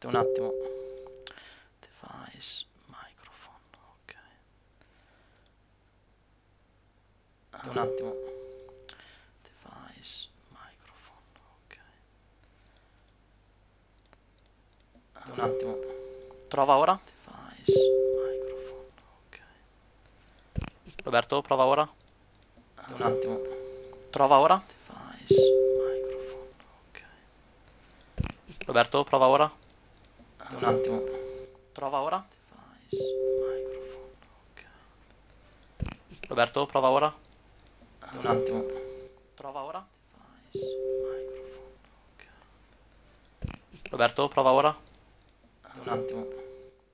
aspetta un attimo device microphone ok aspetta un attimo device microphone ok aspetta un attimo prova ora device microphone ok Roberto prova ora aspetta un attimo prova ora device microphone ok Roberto prova ora aspetta un attimo prova ora Roberto prova ora un attimo prova ora Roberto prova ora un attimo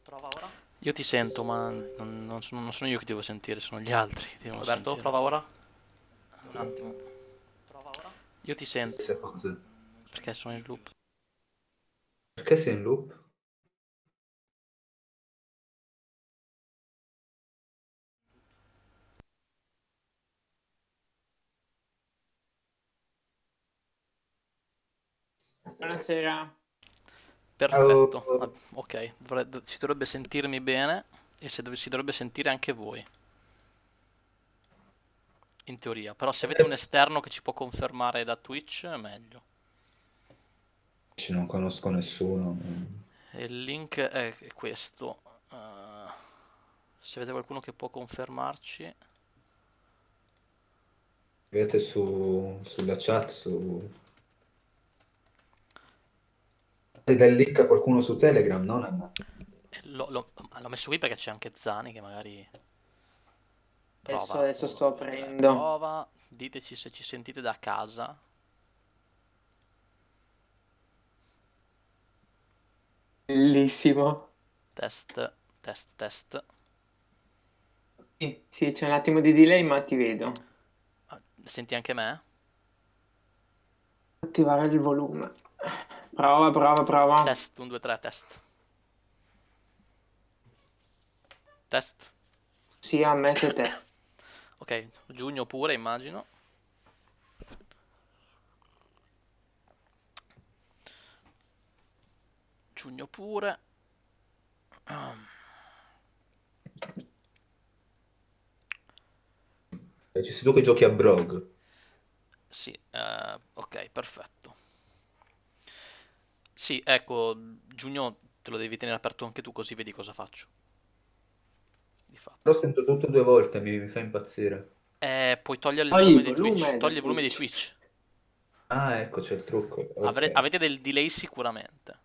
prova ora io ti sento ma non, non, sono, non sono, io che devo sentire sono gli altri che devono Roberto sentire. prova ora un attimo prova ora io ti sento perché sono in loop perché sei in loop? Buonasera. Perfetto, Hello. ok, si dovrebbe sentirmi bene e se si dovrebbe sentire anche voi. In teoria, però se avete eh. un esterno che ci può confermare da Twitch è meglio. Ci Non conosco nessuno. E mm. il link è questo. Uh, se avete qualcuno che può confermarci. Vedete su, sulla chat, su dal link a qualcuno su Telegram, no? L'ho, l'ho, l'ho messo qui perché c'è anche Zani che magari... Prova. Adesso, adesso sto aprendo. Prova, diteci se ci sentite da casa. Bellissimo. Test, test, test. Sì, sì, c'è un attimo di delay, ma ti vedo. Ah, senti anche me? Attivare il volume. Prova, prova, prova. Test, 1, 2, 3, test. Test. Sì, a me che te. ok, giugno pure immagino. Giugno pure. Ci sei tu che giochi a Brog. Sì, uh, ok, perfetto. Sì, ecco, giugno te lo devi tenere aperto anche tu così vedi cosa faccio. Di fatto. L'ho sentito tutto due volte, mi, mi fa impazzire. Eh, puoi togliere il Togli volume, volume di Twitch. Togli il volume di Twitch. Ah, ecco, c'è il trucco. Okay. Avre- avete del delay sicuramente.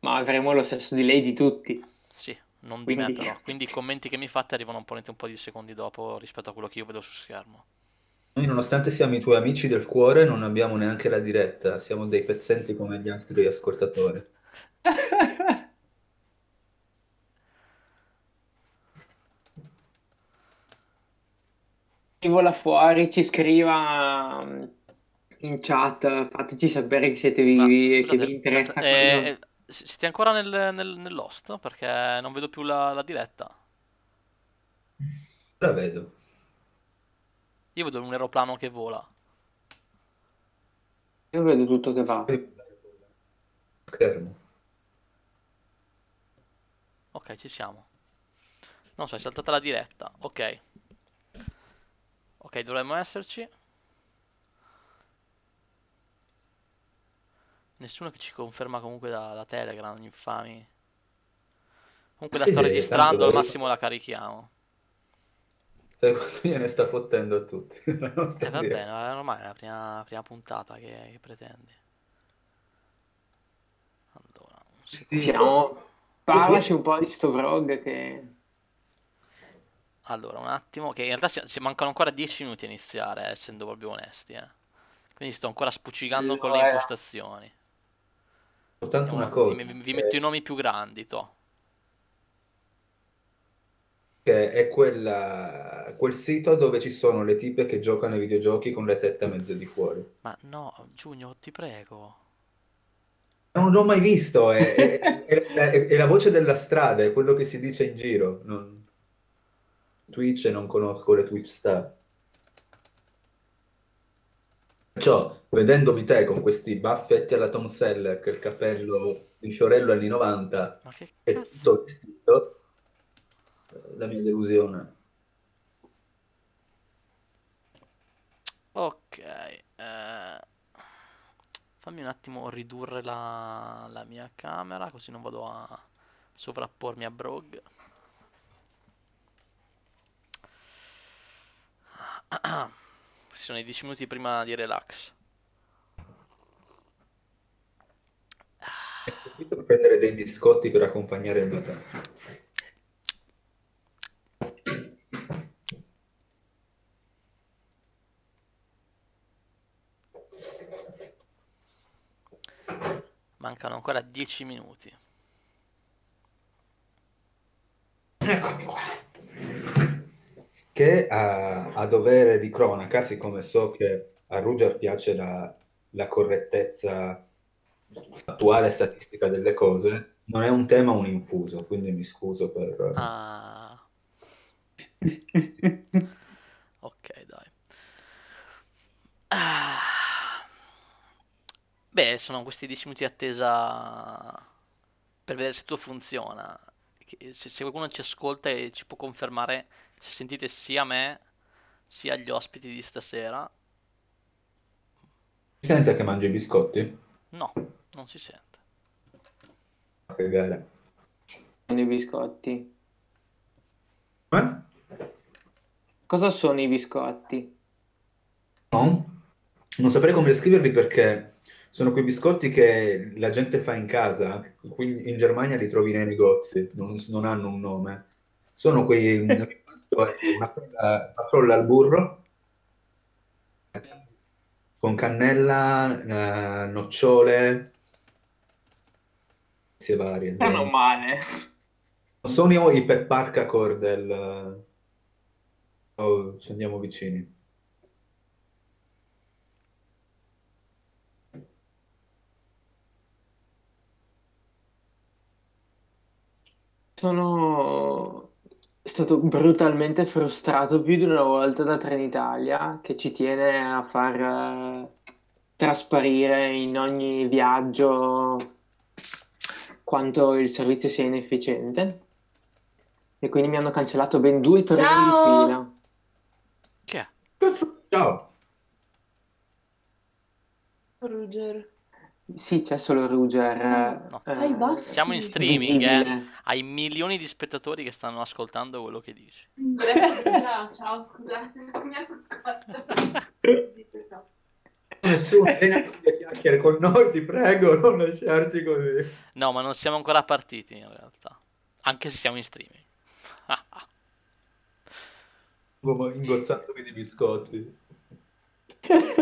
Ma avremo lo stesso delay di tutti. Sì, non di Quindi... me però. Quindi i commenti che mi fate arrivano un po', un po' di secondi dopo rispetto a quello che io vedo su schermo. Noi, nonostante siamo i tuoi amici del cuore, non abbiamo neanche la diretta, siamo dei pezzenti come gli altri ascoltatori. Chi vola fuori ci scriva mm, in chat, fateci sapere che siete vivi e che vi interessa. Eh, eh siete ancora nel, nel, nell'host? Perché non vedo più la, la diretta. La vedo. Io vedo un aeroplano che vola. Io vedo tutto che va. Schermo. Ok, ci siamo. Non so, è saltata la diretta. Ok. Ok, dovremmo esserci. Nessuno che ci conferma comunque da, da Telegram, infami. Comunque la sto registrando, al massimo la carichiamo. Sai quanto gliene sta fottendo a tutti? eh, va bene, è ormai è la prima, prima puntata che, che pretende. Allora, sì, siamo... Parlaci un po' di sto grog che... Allora, un attimo, che in realtà ci, mancano ancora 10 minuti a iniziare, eh, essendo proprio onesti. Eh. Quindi sto ancora spuccicando no, con le impostazioni. Soltanto una cosa. Vi, eh. vi metto eh... i nomi più grandi, to che è quella, quel sito dove ci sono le tipe che giocano ai videogiochi con le tette a mezzo di fuori. Ma no, Giugno, ti prego. Non l'ho mai visto, è, è, è, è, la voce della strada, è quello che si dice in giro. Non... Twitch non conosco le Twitch star. Perciò, vedendomi te con questi baffetti alla Tom Selleck, il cappello di Fiorello anni 90 Ma che cazzo? e tutto vestito, la mia delusione. Ok, eh, fammi un attimo ridurre la, la mia camera così non vado a sovrappormi a Brog. Questi sono i 10 minuti prima di relax. Approfitto per prendere dei biscotti per accompagnare il mio tempo. mancano ancora 10 minuti. Eccomi qua. Che a, a dovere di cronaca, siccome so che a Ruger piace la, la correttezza attuale statistica delle cose, non è un tema un infuso, quindi mi scuso per... Ah. ok, dai. Ah. Beh, sono questi 10 minuti di attesa per vedere se tutto funziona. Se, se qualcuno ci ascolta e ci può confermare se sentite sia me sia gli ospiti di stasera. Si sente che mangia i biscotti? No, non si sente. Ah, che gara. Sono i biscotti. Eh? Cosa sono i biscotti? No, non saprei come descrivervi perché sono quei biscotti che la gente fa in casa, qui in Germania li trovi nei negozi, non, non hanno un nome. Sono quei... una, frolla, al burro con cannella, eh, nocciole, notizie varie. Sono male. Sono i Pepparcacord del... Oh, ci andiamo vicini. Sono stato brutalmente frustrato più di una volta da Trenitalia che ci tiene a far eh, trasparire in ogni viaggio quanto il servizio sia inefficiente e quindi mi hanno cancellato ben due treni di fila. Che? Ciao. Roger. Sì, c'è solo Ruger. No. Eh, eh Siamo in streaming, eh. Hai milioni di spettatori che stanno ascoltando quello che dici. Ciao, scusate, non mi accorgo. Nessuno viene a chiacchiere con noi, ti prego, non lasciarci così. No, ma non siamo ancora partiti in realtà. Anche se siamo in streaming. Boh, ingozzandomi di biscotti.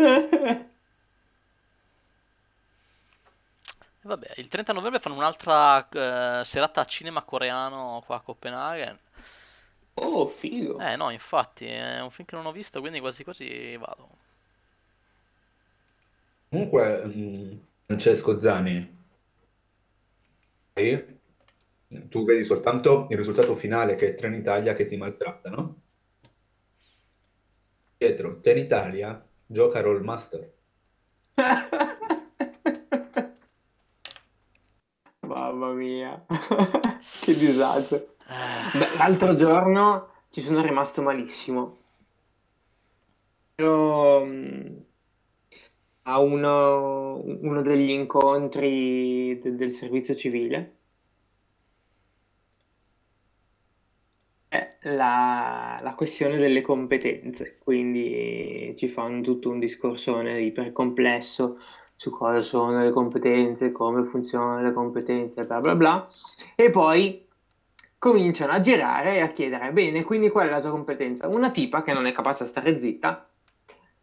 vabbè, il 30 novembre fanno un'altra eh, serata a cinema coreano qua a Copenaghen. Oh, figo. Eh no, infatti, è un film che non ho visto, quindi quasi quasi vado. Comunque, mm, Francesco Zani, tu vedi soltanto il risultato finale che è Trenitalia che ti maltratta, no? Dietro, Trenitalia gioca Rollmaster. Mamma mia, che disagio. Eh. L'altro giorno ci sono rimasto malissimo. Ero mm, a uno, uno degli incontri de- del servizio civile. La, la, questione delle competenze, quindi ci fanno tutto un discorsone iper complesso su cosa sono le competenze, come funzionano le competenze, bla bla bla, e poi cominciano a girare e a chiedere, bene, quindi qual è la tua competenza? Una tipa che non è capace a stare zitta,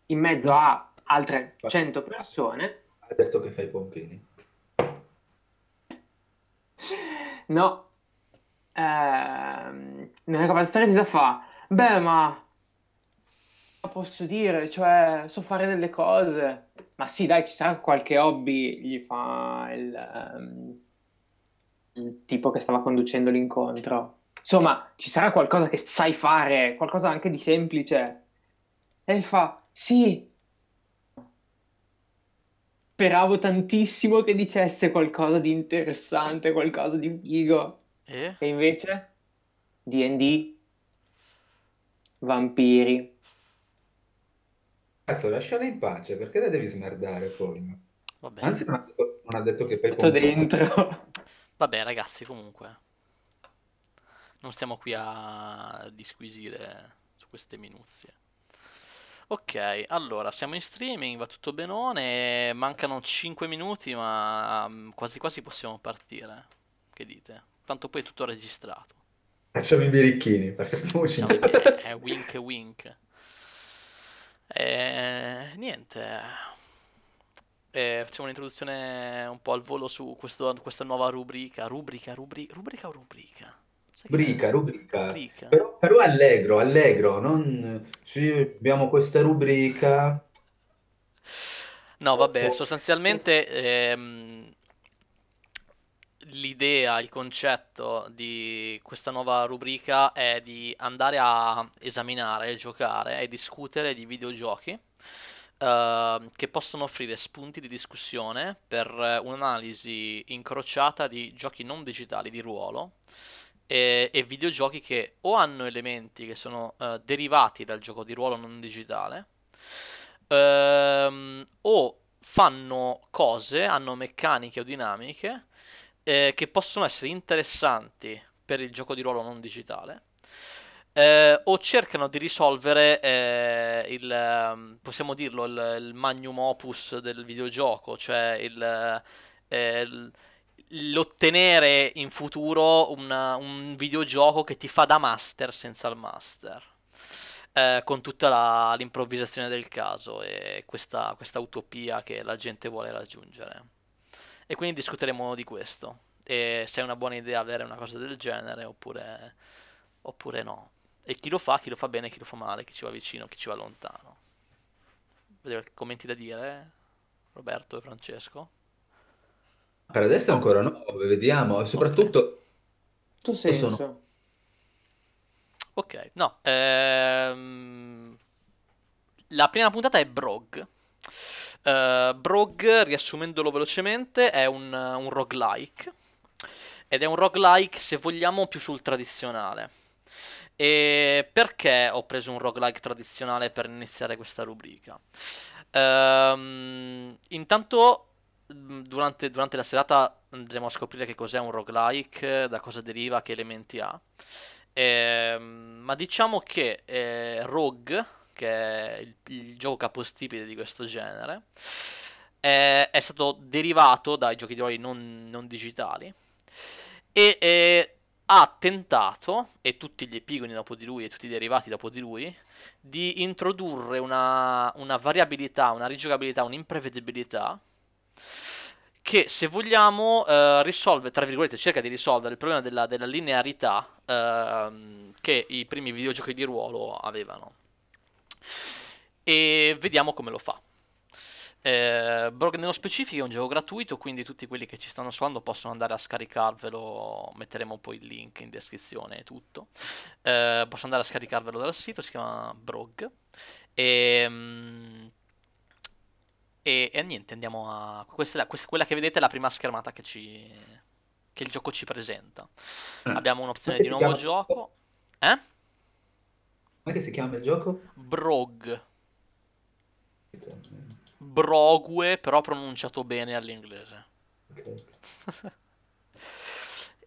in mezzo a altre 100 persone. Hai detto che fai pompini. No, ehm, non è capace di stare zitta, fa, beh ma posso dire, cioè so fare delle cose ma sì, dai, ci sarà qualche hobby, gli fa il, um, il tipo che stava conducendo l'incontro. Insomma, ci sarà qualcosa che sai fare, qualcosa anche di semplice. E fa, sì. Speravo tantissimo che dicesse qualcosa di interessante, qualcosa di figo. Eh? E invece? D&D, vampiri, Cazzo, lasciala in pace, perché la devi smerdare poi? Anzi, non ha, detto, non ha detto che fai Tutto dentro. Vabbè, ragazzi, comunque. Non stiamo qui a disquisire su queste minuzie. Ok, allora siamo in streaming, va tutto benone, mancano 5 minuti ma um, quasi quasi possiamo partire, che dite? Tanto poi è tutto registrato. Facciamo i birichini, perché Facciamo i... È wink wink. E eh, niente. E eh, facciamo un'introduzione un po' al volo su questo, questa nuova rubrica. Rubrica, rubri, rubrica o rubrica? Rubrica, rubrica. rubrica. Però, però, allegro, allegro. Non... abbiamo questa rubrica. No, vabbè, sostanzialmente ehm, l'idea, il concetto di questa nuova rubrica è di andare a esaminare, giocare e discutere di videogiochi eh, che possono offrire spunti di discussione per un'analisi incrociata di giochi non digitali di ruolo e, e videogiochi che o hanno elementi che sono eh, derivati dal gioco di ruolo non digitale ehm, o fanno cose, hanno meccaniche o dinamiche eh, che possono essere interessanti per il gioco di ruolo non digitale. Eh, o cercano di risolvere eh, il ehm, possiamo dirlo il, il, magnum opus del videogioco, cioè il, eh, il l'ottenere in futuro una, un videogioco che ti fa da master senza il master. Eh, con tutta la, l'improvvisazione del caso e questa, questa utopia che la gente vuole raggiungere. E quindi discuteremo di questo. E se è una buona idea avere una cosa del genere oppure, oppure no. E chi lo fa, chi lo fa bene, chi lo fa male, chi ci va vicino, chi ci va lontano. commenti da dire, Roberto e Francesco. Per adesso ancora no, vediamo. E soprattutto... Okay. Tu sei... Sono... Ok, no. Ehm... La prima puntata è Brog. Uh, Brog, riassumendolo velocemente, è un, un roguelike. Ed è un roguelike, se vogliamo, più sul tradizionale. E perché ho preso un roguelike tradizionale per iniziare questa rubrica? Ehm, intanto, mm, durante, durante, la serata andremo a scoprire che cos'è un roguelike, da cosa deriva, che elementi ha. Ehm, ma diciamo che eh, rogue che è il, il gioco capostipite di questo genere, è, è, stato derivato dai giochi di ruolo non, non, digitali e è, ha tentato, e tutti gli epigoni dopo di lui e tutti i derivati dopo di lui, di introdurre una, una variabilità, una rigiocabilità, un'imprevedibilità che se vogliamo eh, risolve, tra virgolette, cerca di risolvere il problema della, della linearità eh, che i primi videogiochi di ruolo avevano. E vediamo come lo fa. Eh, Brog nello specifico è un gioco gratuito, quindi tutti quelli che ci stanno suonando possono andare a scaricarvelo, metteremo poi il link in descrizione e tutto. Eh, possono andare a scaricarvelo dal sito, si chiama Brog. E, ehm, e, e niente, andiamo a... Questa, la, questa, quella che vedete è la prima schermata che, ci, che il gioco ci presenta. Eh. Abbiamo un'opzione di nuovo gioco. Eh? Come si chiama il gioco? Brog. Brogue, però pronunciato bene all'inglese. Okay.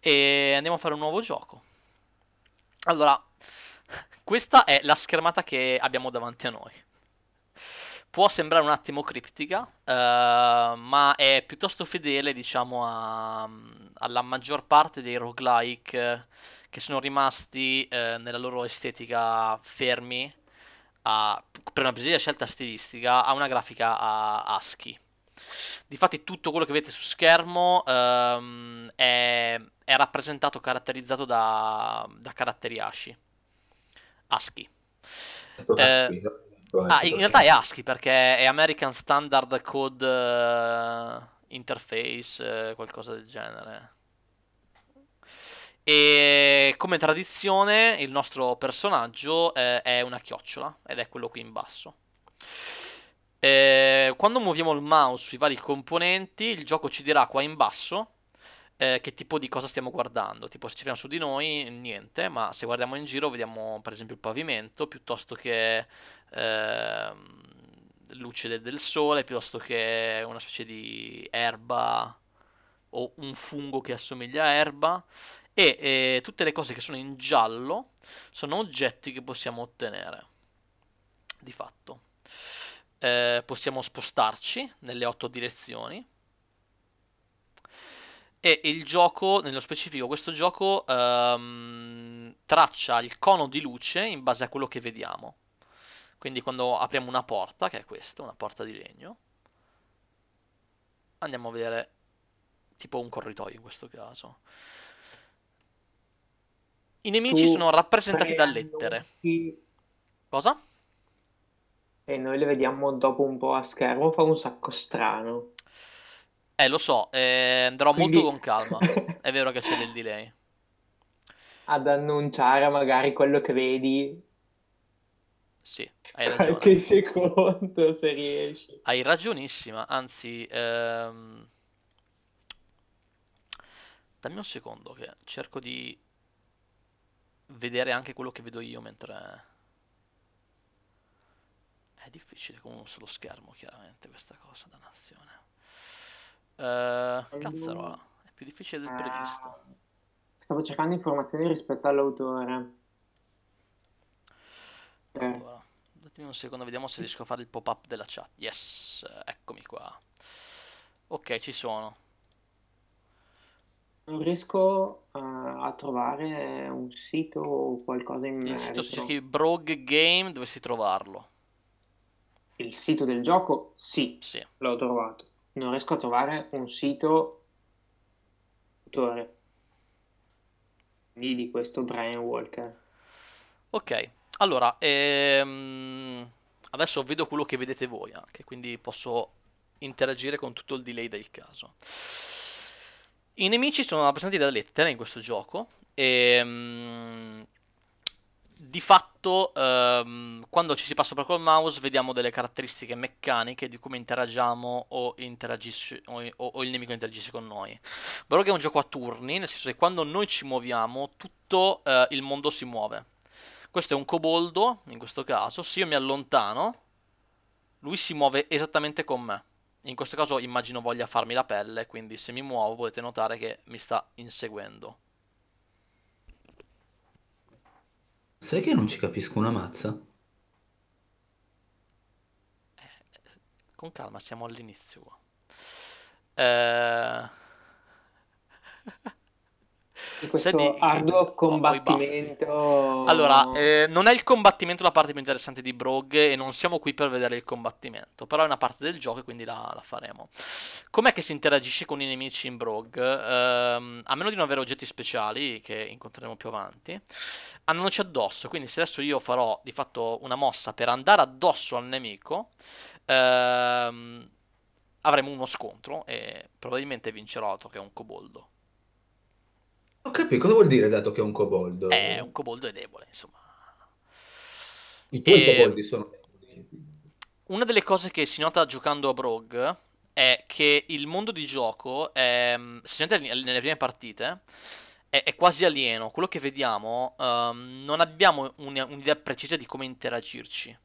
e andiamo a fare un nuovo gioco. Allora, questa è la schermata che abbiamo davanti a noi. Può sembrare un attimo criptica, uh, ma è piuttosto fedele, diciamo, a, alla maggior parte dei roguelike che sono rimasti eh, nella loro estetica fermi a, per una precisa scelta stilistica a una grafica a ASCII. Difatti tutto quello che vedete su schermo ehm, è, è, rappresentato, caratterizzato da, da caratteri ASCII. ASCII. Ecco, eh, ecco, ecco, ah, in realtà è ASCII perché è American Standard Code eh, Interface, eh, qualcosa del genere. E come tradizione il nostro personaggio eh, è una chiocciola ed è quello qui in basso. Eh, quando muoviamo il mouse sui vari componenti, il gioco ci dirà qua in basso eh, che tipo di cosa stiamo guardando. Tipo se ci vediamo su di noi, niente, ma se guardiamo in giro vediamo per esempio il pavimento piuttosto che ehm, luce del sole, piuttosto che una specie di erba o un fungo che assomiglia a erba e eh, tutte le cose che sono in giallo sono oggetti che possiamo ottenere di fatto eh, possiamo spostarci nelle otto direzioni e il gioco nello specifico questo gioco ehm, traccia il cono di luce in base a quello che vediamo quindi quando apriamo una porta che è questa una porta di legno andiamo a vedere tipo un corridoio in questo caso i nemici sono rappresentati da lettere. Cosa? E noi le vediamo dopo un po' a schermo, fa un sacco strano. Eh, lo so, eh, andrò Quindi... molto con calma. È vero che c'è del delay. Ad annunciare magari quello che vedi. Sì, hai ragione. Qualche secondo, se riesci. Hai ragionissima, anzi... Ehm... Dammi un secondo che cerco di vedere anche quello che vedo io mentre... È difficile con uno solo schermo, chiaramente, questa cosa, dannazione. Uh, eh, cazzarola, è più difficile del previsto. Ah, stavo cercando informazioni rispetto all'autore. Eh. Allora, datemi un secondo, vediamo se riesco a fare il pop-up della chat. Yes, eccomi qua. Ok, ci sono. Non riesco uh, a trovare un sito o qualcosa in merito. Il sito, se cerchi Brogue Game, dovresti trovarlo. Il sito del gioco? Sì, sì, l'ho trovato. Non riesco a trovare un sito autore di questo Brian Walker. Ok, allora, ehm... adesso vedo quello che vedete voi anche, quindi posso interagire con tutto il delay del caso. I nemici sono rappresentati da lettere in questo gioco e um, di fatto um, quando ci si passa per col mouse vediamo delle caratteristiche meccaniche di come interagiamo o, interagisce, o, o, o il nemico interagisce con noi. che è un gioco a turni, nel senso che quando noi ci muoviamo tutto uh, il mondo si muove. Questo è un coboldo, in questo caso, se io mi allontano lui si muove esattamente con me in questo caso immagino voglia farmi la pelle, quindi se mi muovo potete notare che mi sta inseguendo. Sai che non ci capisco una mazza? Eh, con calma, siamo all'inizio. Eh questo Senti, arduo eh, combattimento. Allora, eh, non è il combattimento la parte più interessante di Brog e non siamo qui per vedere il combattimento, però è una parte del gioco e quindi la, la faremo. Com'è che si interagisce con i nemici in Brog? Eh, a meno di non avere oggetti speciali che incontreremo più avanti, hannoci addosso, quindi se adesso io farò di fatto una mossa per andare addosso al nemico, ehm, avremo uno scontro e probabilmente vincerò altro che un coboldo. Ho capito, cosa vuol dire dato che è un coboldo? Eh, un coboldo è debole, insomma. I tuoi e... Ehm, coboldi sono deboli. Una delle cose che si nota giocando a Brog è che il mondo di gioco, è, se mm, specialmente nelle prime partite, è, è quasi alieno. Quello che vediamo, um, non abbiamo un, un'idea precisa di come interagirci.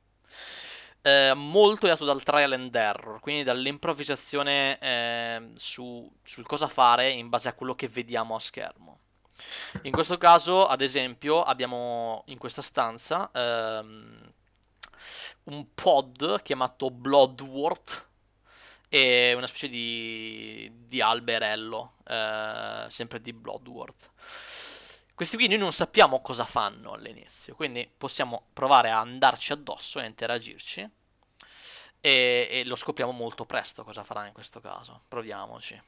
Eh, molto è dato dal trial and error, quindi dall'improvvisazione eh, su, sul cosa fare in base a quello che vediamo a schermo. In questo caso, ad esempio, abbiamo in questa stanza ehm, un pod chiamato Bloodworth e una specie di, di alberello, eh, sempre di Bloodworth. Questi qui noi non sappiamo cosa fanno all'inizio, quindi possiamo provare a andarci addosso e interagirci. E, e lo scopriamo molto presto cosa farà in questo caso. Proviamoci.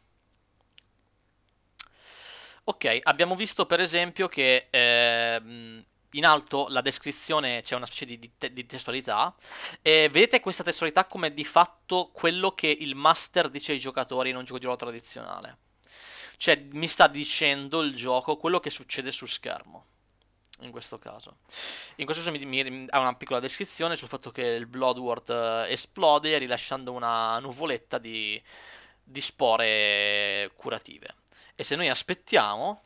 Ok, abbiamo visto per esempio che ehm, in alto la descrizione c'è una specie di, te di testualità. E vedete questa testualità come di fatto quello che il master dice ai giocatori in un gioco di ruolo tradizionale. Cioè mi sta dicendo il gioco quello che succede su schermo. In questo caso, in questo caso mi, mi, ha una piccola descrizione sul fatto che il Bloodworth eh, esplode rilasciando una nuvoletta di, di spore curative. E se noi aspettiamo,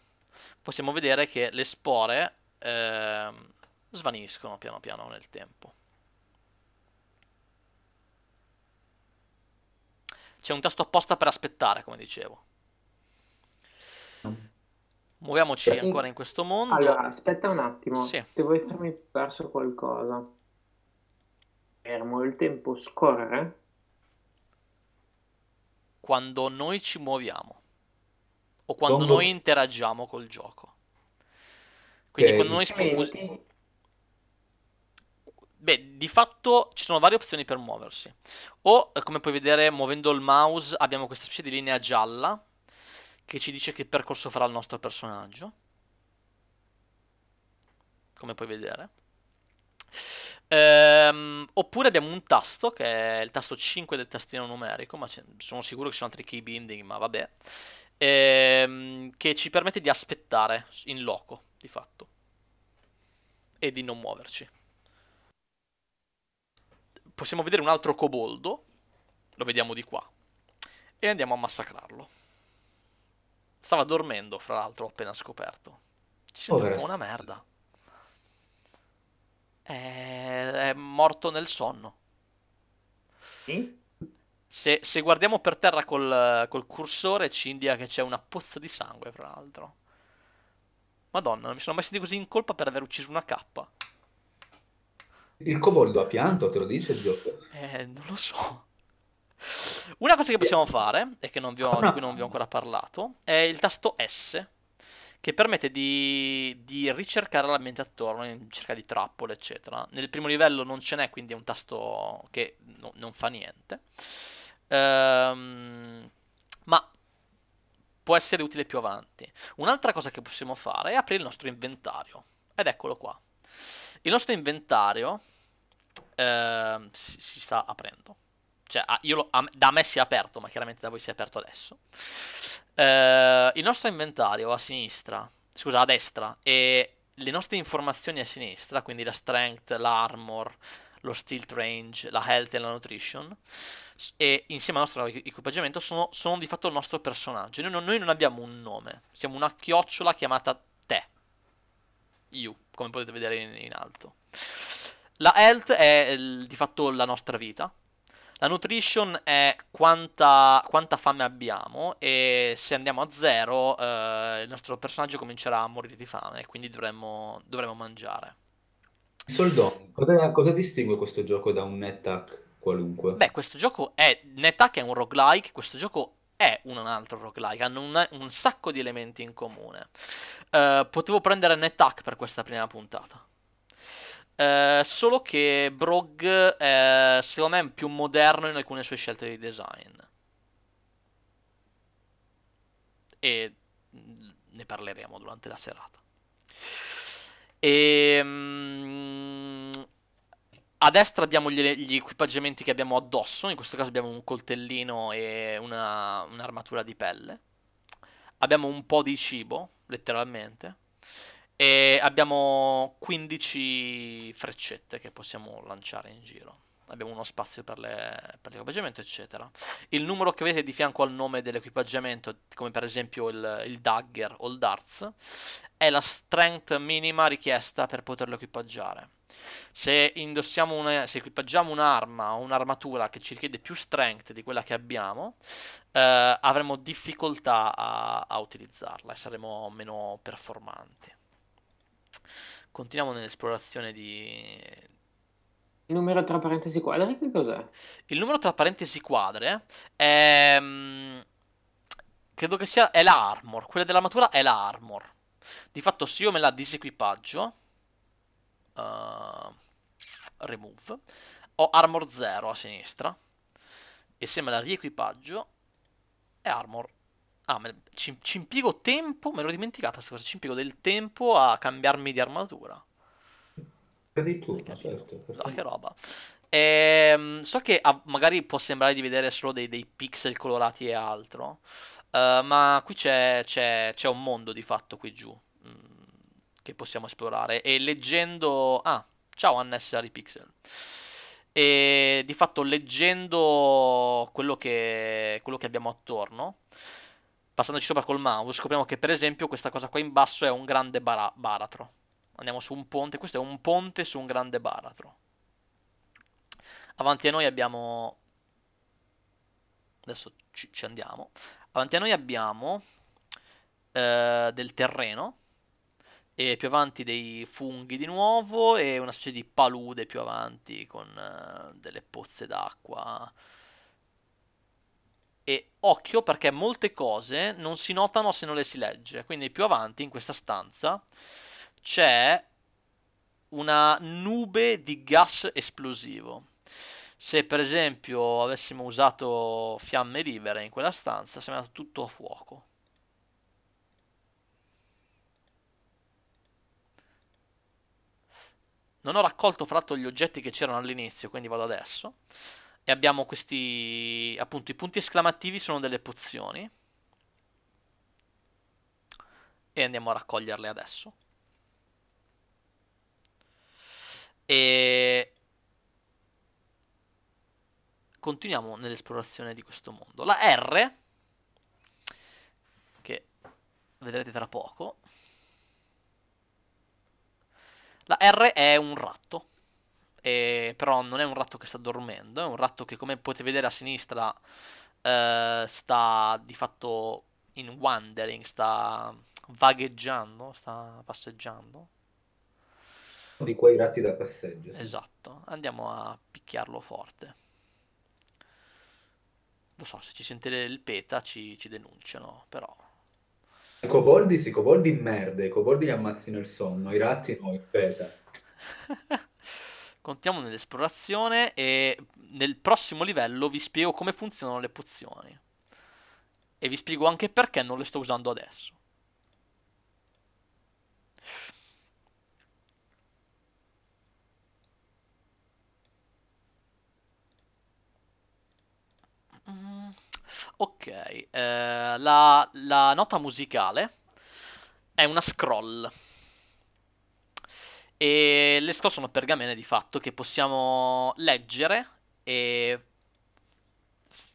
possiamo vedere che le spore eh, svaniscono piano piano nel tempo. C'è un tasto apposta per aspettare, come dicevo. Muoviamoci in... ancora in questo mondo. Allora, aspetta un attimo. Sì. Devo essermi perso qualcosa. Fermo il tempo scorre. Quando noi ci muoviamo o quando Bongo. noi interagiamo col gioco. Quindi okay. quando noi sposi... Beh, di fatto ci sono varie opzioni per muoversi. O, eh, come puoi vedere, muovendo il mouse abbiamo questa specie di linea gialla che ci dice che percorso farà il nostro personaggio. Come puoi vedere. Ehm, oppure abbiamo un tasto che è il tasto 5 del tastino numerico, ma sono sicuro che ci sono altri key binding, ma vabbè ehm, che ci permette di aspettare in loco, di fatto, e di non muoverci. Possiamo vedere un altro coboldo, lo vediamo di qua, e andiamo a massacrarlo. Stava dormendo, fra l'altro, ho appena scoperto. Ci sembra un po' una merda. È... è morto nel sonno. Sì? Se, se guardiamo per terra col, col, cursore ci indica che c'è una pozza di sangue, fra l'altro. Madonna, non mi sono mai sentito così in colpa per aver ucciso una K. Il coboldo ha pianto, te lo dice il gioco? Eh, non lo so. Una cosa che possiamo fare, e che non vi ho, di cui non vi ho ancora parlato, è il tasto S, che permette di, di ricercare l'ambiente attorno, in cerca di trappole, eccetera. Nel primo livello non ce n'è, quindi è un tasto che no, non fa niente. Ehm, ma può essere utile più avanti. Un'altra cosa che possiamo fare è aprire il nostro inventario. Ed eccolo qua. Il nostro inventario ehm, si, si, sta aprendo. Cioè, ah, lo, da me si è aperto, ma chiaramente da voi si è aperto adesso. Ehm, il nostro inventario a sinistra, scusa, a destra, e le nostre informazioni a sinistra, quindi la strength, l'armor, lo stealth range, la health e la nutrition, e insieme al nostro equipaggiamento sono, sono di fatto il nostro personaggio. Noi non, noi non, abbiamo un nome, siamo una chiocciola chiamata te. You, come potete vedere in, in alto. La health è di fatto la nostra vita. La nutrition è quanta, quanta fame abbiamo e se andiamo a zero eh, il nostro personaggio comincerà a morire di fame e quindi dovremmo, dovremmo mangiare. Soldò, cosa, cosa distingue questo gioco da un NetHack? qualunque. Beh, questo gioco è. Netta che è un roguelike, questo gioco è un altro roguelike, hanno un, un sacco di elementi in comune. Uh, potevo prendere NetHack per questa prima puntata. Uh, solo che Brog è, secondo me è più moderno in alcune sue scelte di design. E mm, ne parleremo durante la serata. E, um, a destra abbiamo gli, gli, equipaggiamenti che abbiamo addosso, in questo caso abbiamo un coltellino e una, un'armatura di pelle. Abbiamo un po' di cibo, letteralmente. E abbiamo 15 freccette che possiamo lanciare in giro abbiamo uno spazio per, le, per l'equipaggiamento, eccetera. Il numero che avete di fianco al nome dell'equipaggiamento, come per esempio il, il dagger o il darts, è la strength minima richiesta per poterlo equipaggiare. Se, una, se equipaggiamo un'arma o un'armatura che ci richiede più strength di quella che abbiamo, eh, avremo difficoltà a, a utilizzarla e saremo meno performanti. Continuiamo nell'esplorazione di, il numero tra parentesi quadre che cos'è? Il numero tra parentesi quadre è... Mm, credo che sia... è la Quella dell'armatura è la armor. Di fatto se io me la disequipaggio... Uh, remove. Ho armor 0 a sinistra. E se me la riequipaggio... È armor Ah, me, ci, ci, impiego tempo, me l'ho dimenticata questa cosa, ci impiego del tempo a cambiarmi di armatura di tu, certo. Ah, che roba. Ehm, so che ah, magari può sembrare di vedere solo dei, dei pixel colorati e altro, uh, ma qui c'è, un mondo di fatto qui giù mm, che possiamo esplorare. E leggendo... Ah, ciao Unnecessary Pixel. E di fatto leggendo quello che, quello che abbiamo attorno, passandoci sopra col mouse, scopriamo che per esempio questa cosa qua in basso è un grande bara baratro. Andiamo su un ponte, questo è un ponte su un grande baratro. Avanti a noi abbiamo... Adesso ci, ci andiamo. Avanti a noi abbiamo eh, del terreno e più avanti dei funghi di nuovo e una specie di palude più avanti con uh, delle pozze d'acqua. E occhio perché molte cose non si notano se non le si legge, quindi più avanti in questa stanza c'è una nube di gas esplosivo. Se per esempio avessimo usato fiamme libere in quella stanza, sarebbe andato tutto a fuoco. Non ho raccolto fratto gli oggetti che c'erano all'inizio, quindi vado adesso. E abbiamo questi, appunto, i punti esclamativi sono delle pozioni. E andiamo a raccoglierle adesso. E continuiamo nell'esplorazione di questo mondo. La R, che vedrete tra poco, la R è un ratto, e, però non è un ratto che sta dormendo, è un ratto che come potete vedere a sinistra eh, sta di fatto in wandering, sta vagheggiando, sta passeggiando di quei ratti da passeggio. Esatto, andiamo a picchiarlo forte. Lo so, se ci sente il PETA ci, ci denunciano, però... I coboldi, sì, coboldi merda, i coboldi gli ammazzino il sonno, i ratti no, il PETA. Continuiamo nell'esplorazione e nel prossimo livello vi spiego come funzionano le pozioni. E vi spiego anche perché non le sto usando adesso. Ok, eh, la, la nota musicale è una scroll. E le scroll sono pergamene di fatto che possiamo leggere e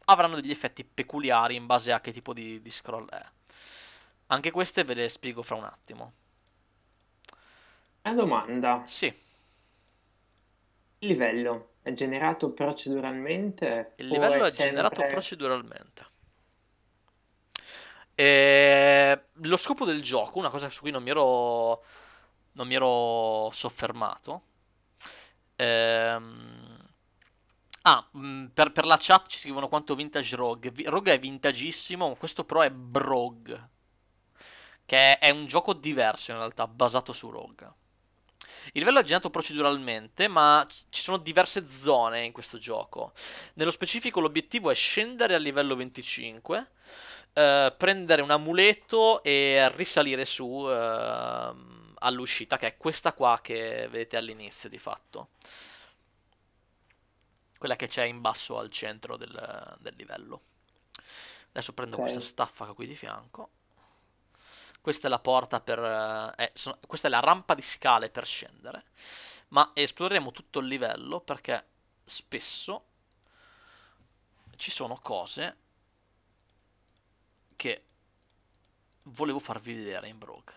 avranno degli effetti peculiari in base a che tipo di, di scroll è. Anche queste ve le spiego fra un attimo. Una domanda. Sì. Il livello è generato proceduralmente? Il livello è, è sempre... generato proceduralmente. E eh, lo scopo del gioco, una cosa su cui non mi ero, non mi ero soffermato. Ehm... Ah, mm, per, per, la chat ci scrivono quanto vintage Rogue. Rogue è vintagissimo, questo però è Brog. Che è un gioco diverso in realtà, basato su Rogue. Il livello è generato proceduralmente, ma ci sono diverse zone in questo gioco. Nello specifico l'obiettivo è scendere al livello 25 eh, prendere un amuleto e risalire su eh, all'uscita, che è questa qua che vedete all'inizio di fatto. Quella che c'è in basso al centro del, del livello. Adesso prendo okay. questa staffa qui di fianco. Questa è la porta per... Eh, eh, sono, questa è la rampa di scale per scendere. Ma esploreremo tutto il livello perché spesso ci sono cose che volevo farvi vedere in Brogue.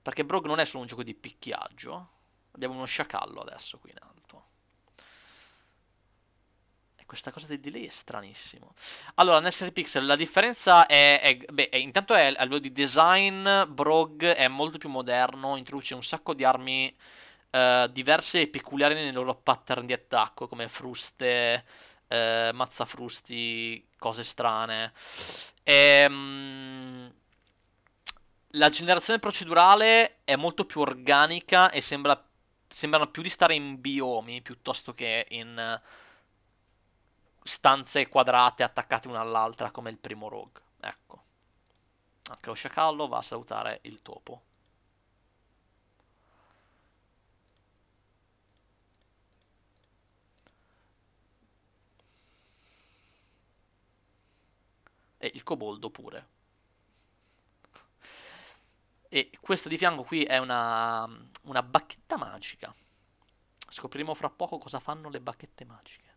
Perché Brogue non è solo un gioco di picchiaggio. Abbiamo uno sciacallo adesso qui in alto. E questa cosa del delay è stranissimo. Allora, nel serie pixel la differenza è... è beh, è, intanto è a livello di design, Brogue è molto più moderno, introduce un sacco di armi... Eh, diverse e peculiari nei loro pattern di attacco, come fruste, eh, mazzafrusti, cose strane. E, ehm, la generazione procedurale è molto più organica e sembra, sembrano più di stare in biomi piuttosto che in stanze quadrate attaccate una all'altra come il primo rogue. Ecco. Anche lo sciacallo va a salutare il topo. e il coboldo pure. E questa di fianco qui è una, una bacchetta magica. Scopriremo fra poco cosa fanno le bacchette magiche.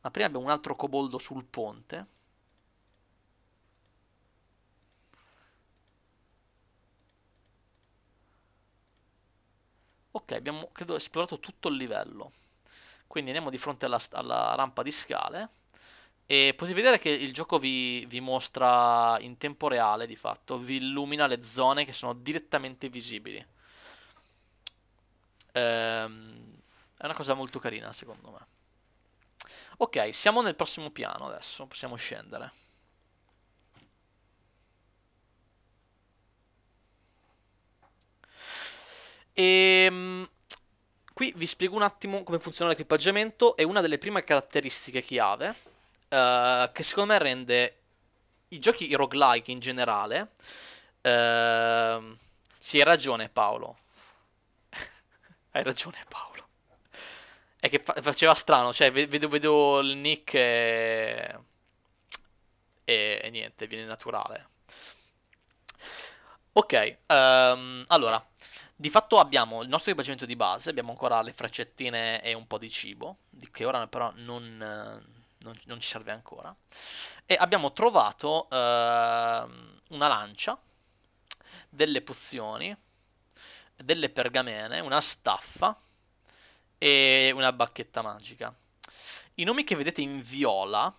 Ma prima abbiamo un altro coboldo sul ponte. Ok, abbiamo credo esplorato tutto il livello. Quindi andiamo di fronte alla, alla rampa di scale. E potete vedere che il gioco vi, vi mostra in tempo reale, di fatto, vi illumina le zone che sono direttamente visibili. Ehm, è una cosa molto carina, secondo me. Ok, siamo nel prossimo piano adesso, possiamo scendere. E ehm, qui vi spiego un attimo come funziona l'equipaggiamento e una delle prime caratteristiche chiave uh, che secondo me rende i giochi i roguelike in generale. Uh, sì, hai ragione Paolo. hai ragione Paolo. È che fa- faceva strano, cioè vedo, vedo il nick e... e... e niente, viene naturale. Ok, um, allora, di fatto abbiamo il nostro equipaggiamento di base, abbiamo ancora le freccettine e un po' di cibo, di che ora però non, non, non, ci serve ancora. E abbiamo trovato eh, una lancia, delle pozioni, delle pergamene, una staffa e una bacchetta magica. I nomi che vedete in viola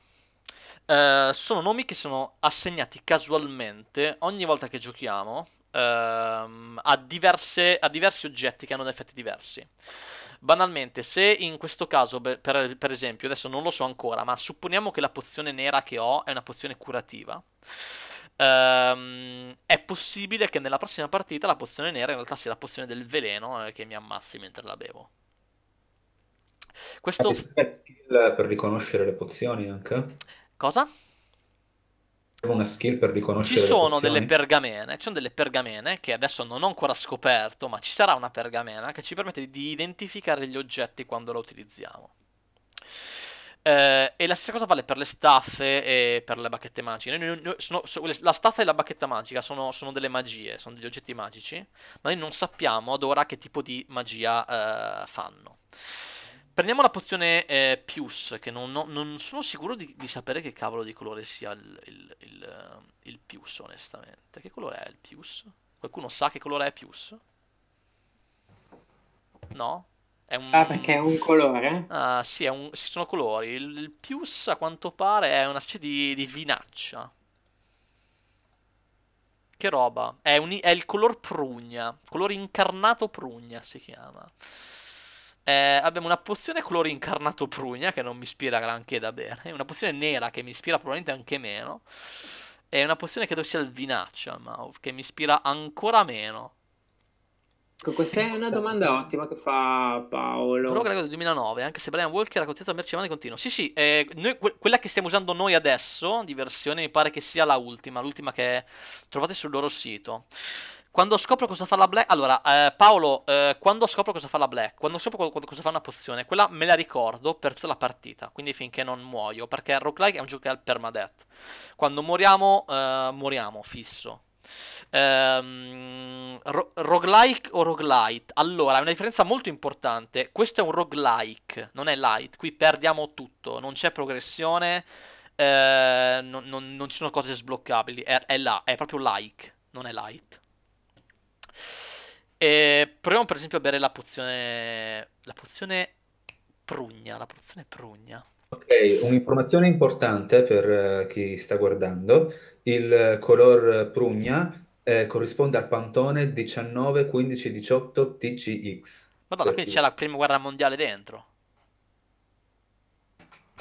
eh, sono nomi che sono assegnati casualmente ogni volta che giochiamo ehm, a, diverse, a diversi oggetti che hanno effetti diversi banalmente, se in questo caso, per, per esempio, adesso non lo so ancora, ma supponiamo che la pozione nera che ho è una pozione curativa. Um, è possibile che nella prossima partita la pozione nera in realtà sia la pozione del veleno eh, che mi ammazzi mentre la bevo. Questo... È per riconoscere le pozioni anche? Cosa? una skill per riconoscere. Ci sono delle pergamene, ci sono delle pergamene che adesso non ho ancora scoperto, ma ci sarà una pergamena che ci permette di identificare gli oggetti quando la utilizziamo. Eh, e la stessa cosa vale per le staffe e per le bacchette magiche. Noi, noi, noi, sono, so, la staffa e la bacchetta magica sono, sono, delle magie, sono degli oggetti magici, ma noi non sappiamo ad ora che tipo di magia eh, fanno. Prendiamo la pozione eh, Pius, che non, no, non sono sicuro di, di, sapere che cavolo di colore sia il, il, il, eh, il, Pius, onestamente. Che colore è il Pius? Qualcuno sa che colore è Pius? No? È un... Ah, perché è un colore? Ah, sì, un... sì sono colori. Il, Pius, a quanto pare, è una specie di, di vinaccia. Che roba. È, un... è il color prugna. Colore incarnato prugna si chiama. Eh, abbiamo una pozione colore incarnato prugna che non mi ispira granché da bene, una pozione nera che mi ispira probabilmente anche meno, e una pozione che credo sia il vinaccia, ma che mi ispira ancora meno. Ecco, questa è una domanda ottima che fa Paolo. Però Gregorio del 2009, anche se Brian Walker ha continuato a mercemani continuo. Sì, sì, eh, noi, que- quella che stiamo usando noi adesso di versione mi pare che sia l'ultima, l'ultima che trovate sul loro sito. Quando scopro cosa fa la Black. Allora, eh, Paolo, eh, quando scopro cosa fa la Black, quando scopro co- cosa fa una pozione, quella me la ricordo per tutta la partita. Quindi finché non muoio. Perché Roguelike è un gioco che ha il permadeath. Quando moriamo, eh, moriamo fisso. Um, ro- roguelike o roguelite? Allora, è una differenza molto importante. Questo è un roguelike, non è light. Qui perdiamo tutto, non c'è progressione, eh, non, non, non, ci sono cose sbloccabili. È, è là, è proprio like, non è light. E eh, proviamo per esempio a bere la pozione. La pozione prugna. La pozione prugna. Ok, un'informazione importante per eh, chi sta guardando. Il color prugna eh, corrisponde al pantone 19 18 TCX. Madonna, quindi chi... c'è la prima guerra mondiale dentro.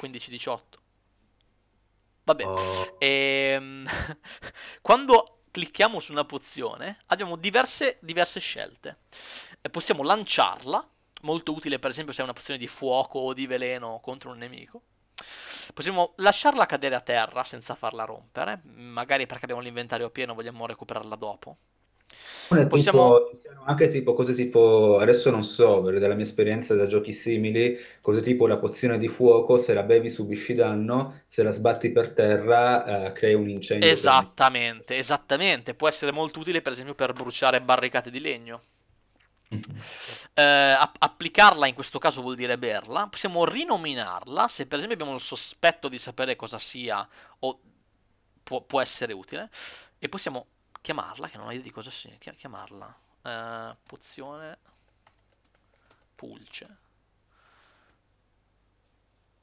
15-18. Vabbè. Oh. E... Ehm, quando clicchiamo su una pozione, abbiamo diverse, diverse scelte. E eh, possiamo lanciarla, molto utile per esempio se è una pozione di fuoco o di veleno contro un nemico. Possiamo lasciarla cadere a terra senza farla rompere, magari perché abbiamo l'inventario pieno e vogliamo recuperarla dopo. Possiamo... Tipo, anche tipo cose tipo, adesso non so, dalla mia esperienza da giochi simili, cose tipo la pozione di fuoco, se la bevi subisci danno, se la sbatti per terra eh, crei un incendio. Esattamente, esattamente, può essere molto utile per esempio per bruciare barricate di legno. Mhm. Eh, app- applicarla in questo caso vuol dire berla. Possiamo rinominarla se per esempio abbiamo il sospetto di sapere cosa sia o può, può essere utile. E possiamo chiamarla, che non ho idea di cosa sia, chiamarla, eh, pozione pulce.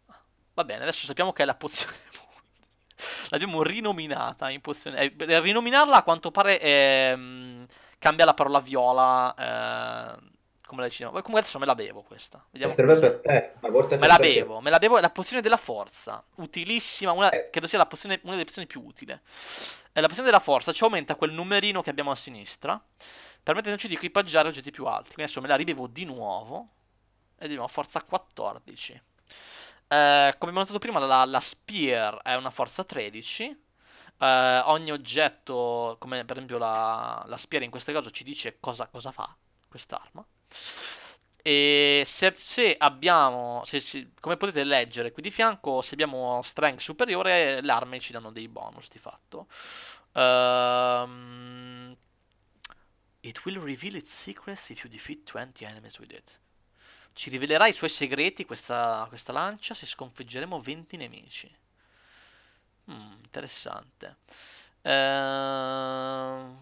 Ah, va bene, adesso sappiamo che è la pozione L'abbiamo rinominata in pozione... Eh, rinominarla a quanto pare è, mm, cambia la parola viola... Eh, come la decidiamo. Comunque adesso me la bevo questa. Vediamo serve per te. Una volta me la bevo, te. me la bevo. È la pozione della forza. Utilissima. Una, eh. Credo sia pozione, una delle pozioni più utili. È la pozione della forza. Ci aumenta quel numerino che abbiamo a sinistra. Permettendoci di equipaggiare oggetti più alti. Quindi adesso me la ribevo di nuovo. E abbiamo forza 14. Eh, come abbiamo notato prima, la, la spear è una forza 13. Uh, eh, ogni oggetto, come per esempio la, la spiera in questo caso, ci dice cosa, cosa fa quest'arma. E se, se abbiamo, se, se, come potete leggere qui di fianco, se abbiamo strength superiore, le armi ci danno dei bonus di fatto. Um, it will reveal its secrets if you defeat 20 enemies with it. Ci rivelerà i suoi segreti questa, questa lancia se sconfiggeremo 20 nemici. Hmm, interessante. Uh,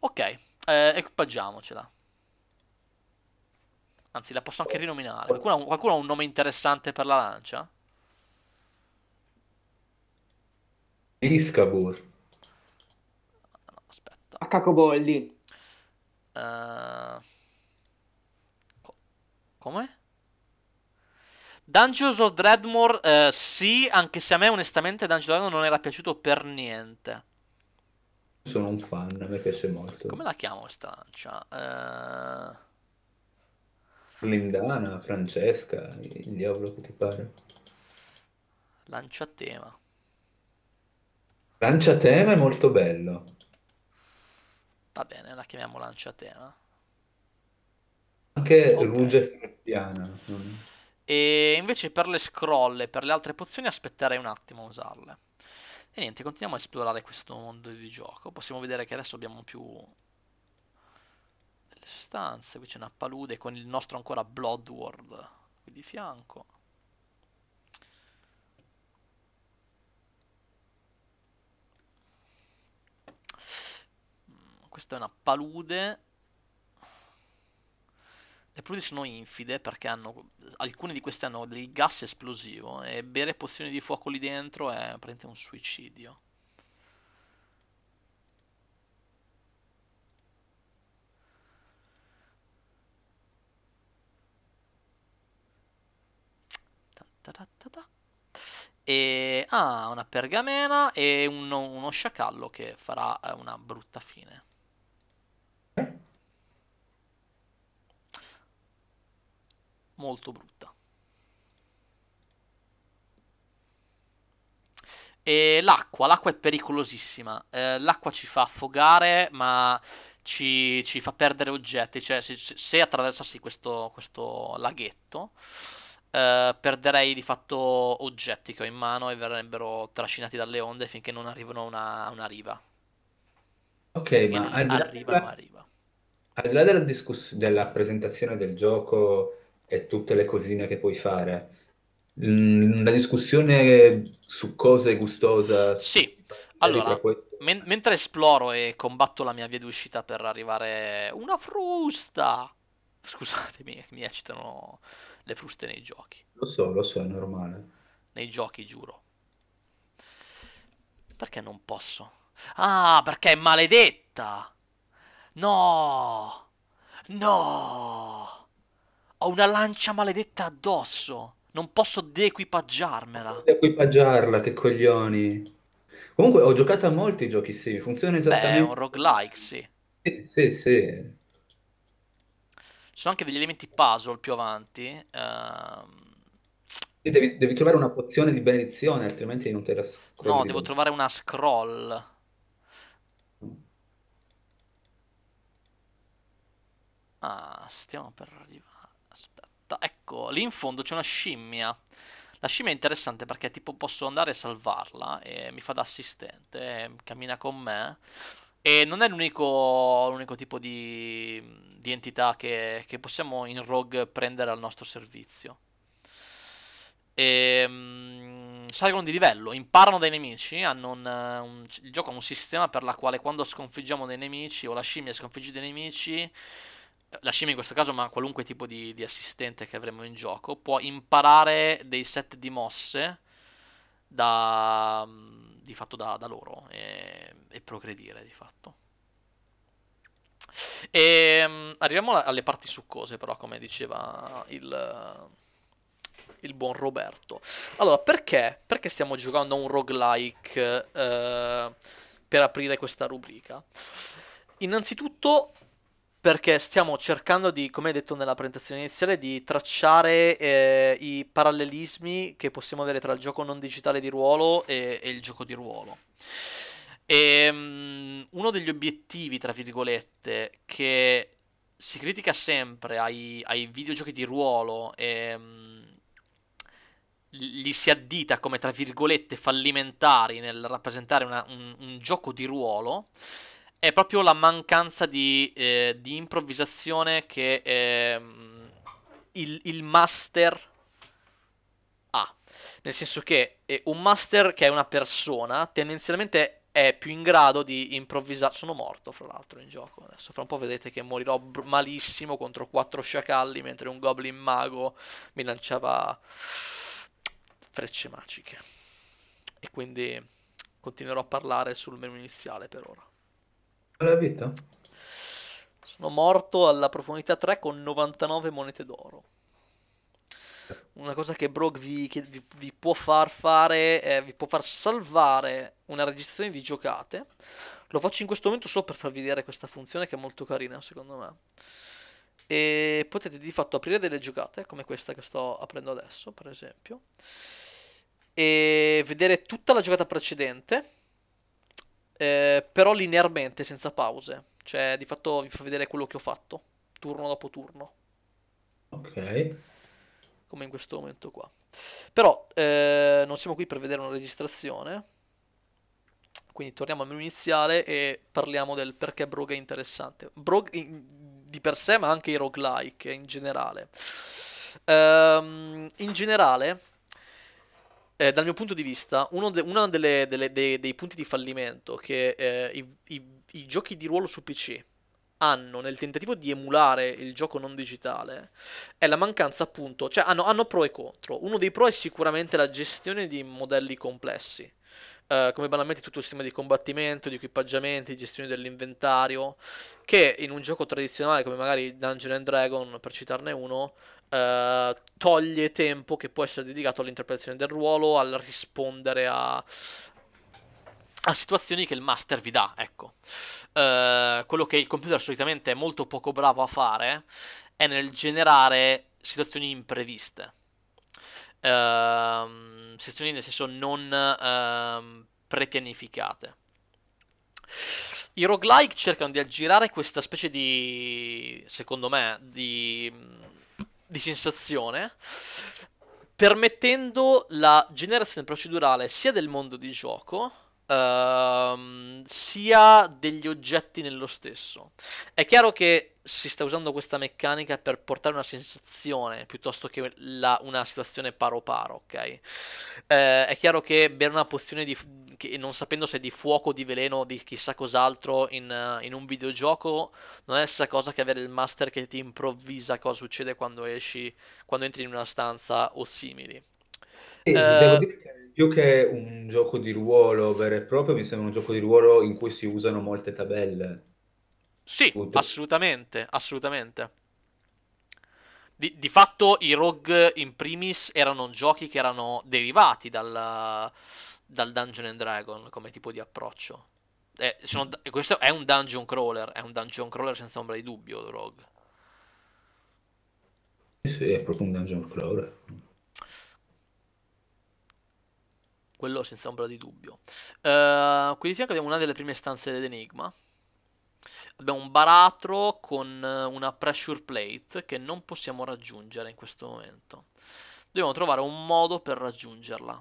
ok, eh, equipaggiamocela. Anzi, la posso anche oh, rinominare. Oh. Qualcuno ha un, qualcuno ha un nome interessante per la lancia? Iscabur. No, aspetta. A cacobolli. Uh... Eh, co come? Dungeons of Dreadmore, eh, sì, anche se a me onestamente Dungeons of Dreadmore non era piaciuto per niente. Sono un fan, a me piace molto. Come la chiamo questa lancia? Eh... Lindana, Francesca, il diavolo che ti pare. Lancia tema. Lancia tema è molto bello. Va bene, la chiamiamo lancia tema. Anche okay. Ruge Frattiana. E invece per le scrolle, per le altre pozioni aspetterei un attimo a usarle. E niente, continuiamo a esplorare questo mondo di gioco. Possiamo vedere che adesso abbiamo più le stanze, qui c'è una palude con il nostro ancora Blood World qui di fianco. Mm, questa è una palude. Le paludi sono infide perché hanno, alcune di queste hanno del gas esplosivo e bere pozioni di fuoco lì dentro è praticamente un suicidio. ta ta ta e ha ah, una pergamena e uno, uno, sciacallo che farà eh, una brutta fine. Molto brutta. E l'acqua, l'acqua è pericolosissima. Eh, l'acqua ci fa affogare, ma ci, ci fa perdere oggetti. Cioè, se, se attraversassi questo, questo laghetto, eh, perderei di fatto oggetti che ho in mano e verrebbero trascinati dalle onde finché non arrivano a una, una riva. Ok, finché ma arriva, della... ma arriva. al di là della, discuss- della presentazione del gioco e tutte le cosine che puoi fare, mm, la discussione su cosa è gustosa. Sì, allora, men- mentre esploro e combatto la mia via d'uscita per arrivare... Una frusta! Scusatemi, mi eccitano le fruste nei giochi. Lo so, lo so, è normale. Nei giochi, giuro. Perché non posso? Ah, perché è maledetta! No! No! Ho una lancia maledetta addosso. Non posso deequipaggiarmela. equipaggiarla, che coglioni. Comunque ho giocato a molti giochi, sì. Funziona esattamente. Beh, è un roguelike, sì. Sì, sì, sì. Ci sono anche degli elementi puzzle più avanti. Um... Devi, devi, trovare una pozione di benedizione, altrimenti non te la scroll. No, devo trovare una scroll. Ah, stiamo per arrivare. Aspetta, ecco, lì in fondo c'è una scimmia. La scimmia è interessante perché tipo posso andare a salvarla e mi fa da assistente, eh, cammina con me. E non è l'unico, l'unico tipo di, di entità che, che, possiamo in Rogue prendere al nostro servizio. E, um, salgono di livello, imparano dai nemici. Un, un, il gioco ha un sistema per la quale quando sconfiggiamo dei nemici, o la scimmia sconfigge dei nemici, la scimmia in questo caso, ma qualunque tipo di, di assistente che avremo in gioco, può imparare dei set di mosse da. Um, di fatto da, da loro e, e, progredire di fatto. E, ehm, arriviamo alle parti succose però, come diceva il, il buon Roberto. Allora, perché? Perché stiamo giocando a un roguelike eh, per aprire questa rubrica? Innanzitutto perché stiamo cercando di, come detto nella presentazione iniziale, di tracciare eh, i parallelismi che possiamo avere tra il gioco non digitale di ruolo e, e il gioco di ruolo. E, um, uno degli obiettivi, tra virgolette, che si critica sempre ai, ai videogiochi di ruolo e um, li si addita come, tra virgolette, fallimentari nel rappresentare una, un, un gioco di ruolo è proprio la mancanza di, eh, di improvvisazione che eh, il, il, master ha. Nel senso che eh, un master che è una persona tendenzialmente è più in grado di improvvisare. Sono morto, fra l'altro, in gioco. Adesso fra un po' vedete che morirò malissimo contro quattro sciacalli mentre un goblin mago mi lanciava frecce magiche. E quindi continuerò a parlare sul menu iniziale per ora la vita? Sono morto alla profondità 3 con 99 monete d'oro. Una cosa che Brock vi, che vi, vi può far fare, eh, vi può far salvare una registrazione di giocate. Lo faccio in questo momento solo per farvi vedere questa funzione che è molto carina secondo me. E potete di fatto aprire delle giocate come questa che sto aprendo adesso per esempio. E vedere tutta la giocata precedente eh, però linearmente, senza pause. Cioè, di fatto vi fa vedere quello che ho fatto, turno dopo turno. Ok. Come in questo momento qua. Però eh, non siamo qui per vedere una registrazione. Quindi torniamo al menu iniziale e parliamo del perché Brog è interessante. Brog in, di per sé, ma anche i roguelike in generale. Um, in generale, eh, dal mio punto di vista, uno, de- uno delle, delle, dei, dei, punti di fallimento che eh, i, i, i, giochi di ruolo su PC hanno nel tentativo di emulare il gioco non digitale è la mancanza appunto, cioè hanno, hanno pro e contro. Uno dei pro è sicuramente la gestione di modelli complessi. Uh, come banalmente tutto il sistema di combattimento, di equipaggiamenti, di gestione dell'inventario, che in un gioco tradizionale come magari Dungeon and Dragon, per citarne uno, eh, toglie tempo che può essere dedicato all'interpretazione del ruolo, al rispondere a, a situazioni che il master vi dà, ecco. Eh, quello che il computer solitamente è molto poco bravo a fare è nel generare situazioni impreviste. Uh, ehm, sezioni nel senso non uh, prepianificate. I roguelike cercano di aggirare questa specie di, secondo me, di di sensazione, permettendo la generazione procedurale sia del mondo di gioco, uh, sia degli oggetti nello stesso. È chiaro che si sta usando questa meccanica per portare una sensazione piuttosto che la, una situazione paro paro, ok? Uh, è chiaro che bere una pozione di, che, non sapendo se è di fuoco, di veleno o di chissà cos'altro in, eh, in, un videogioco non è la stessa cosa che avere il master che ti improvvisa cosa succede quando esci, quando entri in una stanza o simili. Eh, devo dire che più che un gioco di ruolo vero e proprio, mi sembra un gioco di ruolo in cui si usano molte tabelle. Sì, Tutto. assolutamente, assolutamente. Di, di, fatto i Rogue in primis erano giochi che erano derivati dal, dal Dungeon and Dragon come tipo di approccio. Eh, sono, questo è un dungeon crawler, è un dungeon crawler senza ombra di dubbio, Rogue. Sì, è proprio un dungeon crawler. quello senza ombra di dubbio. Uh, qui di fianco abbiamo una delle prime stanze dell'Enigma. Abbiamo un baratro con eh, una pressure plate che non possiamo raggiungere in questo momento. Dobbiamo trovare un modo per raggiungerla.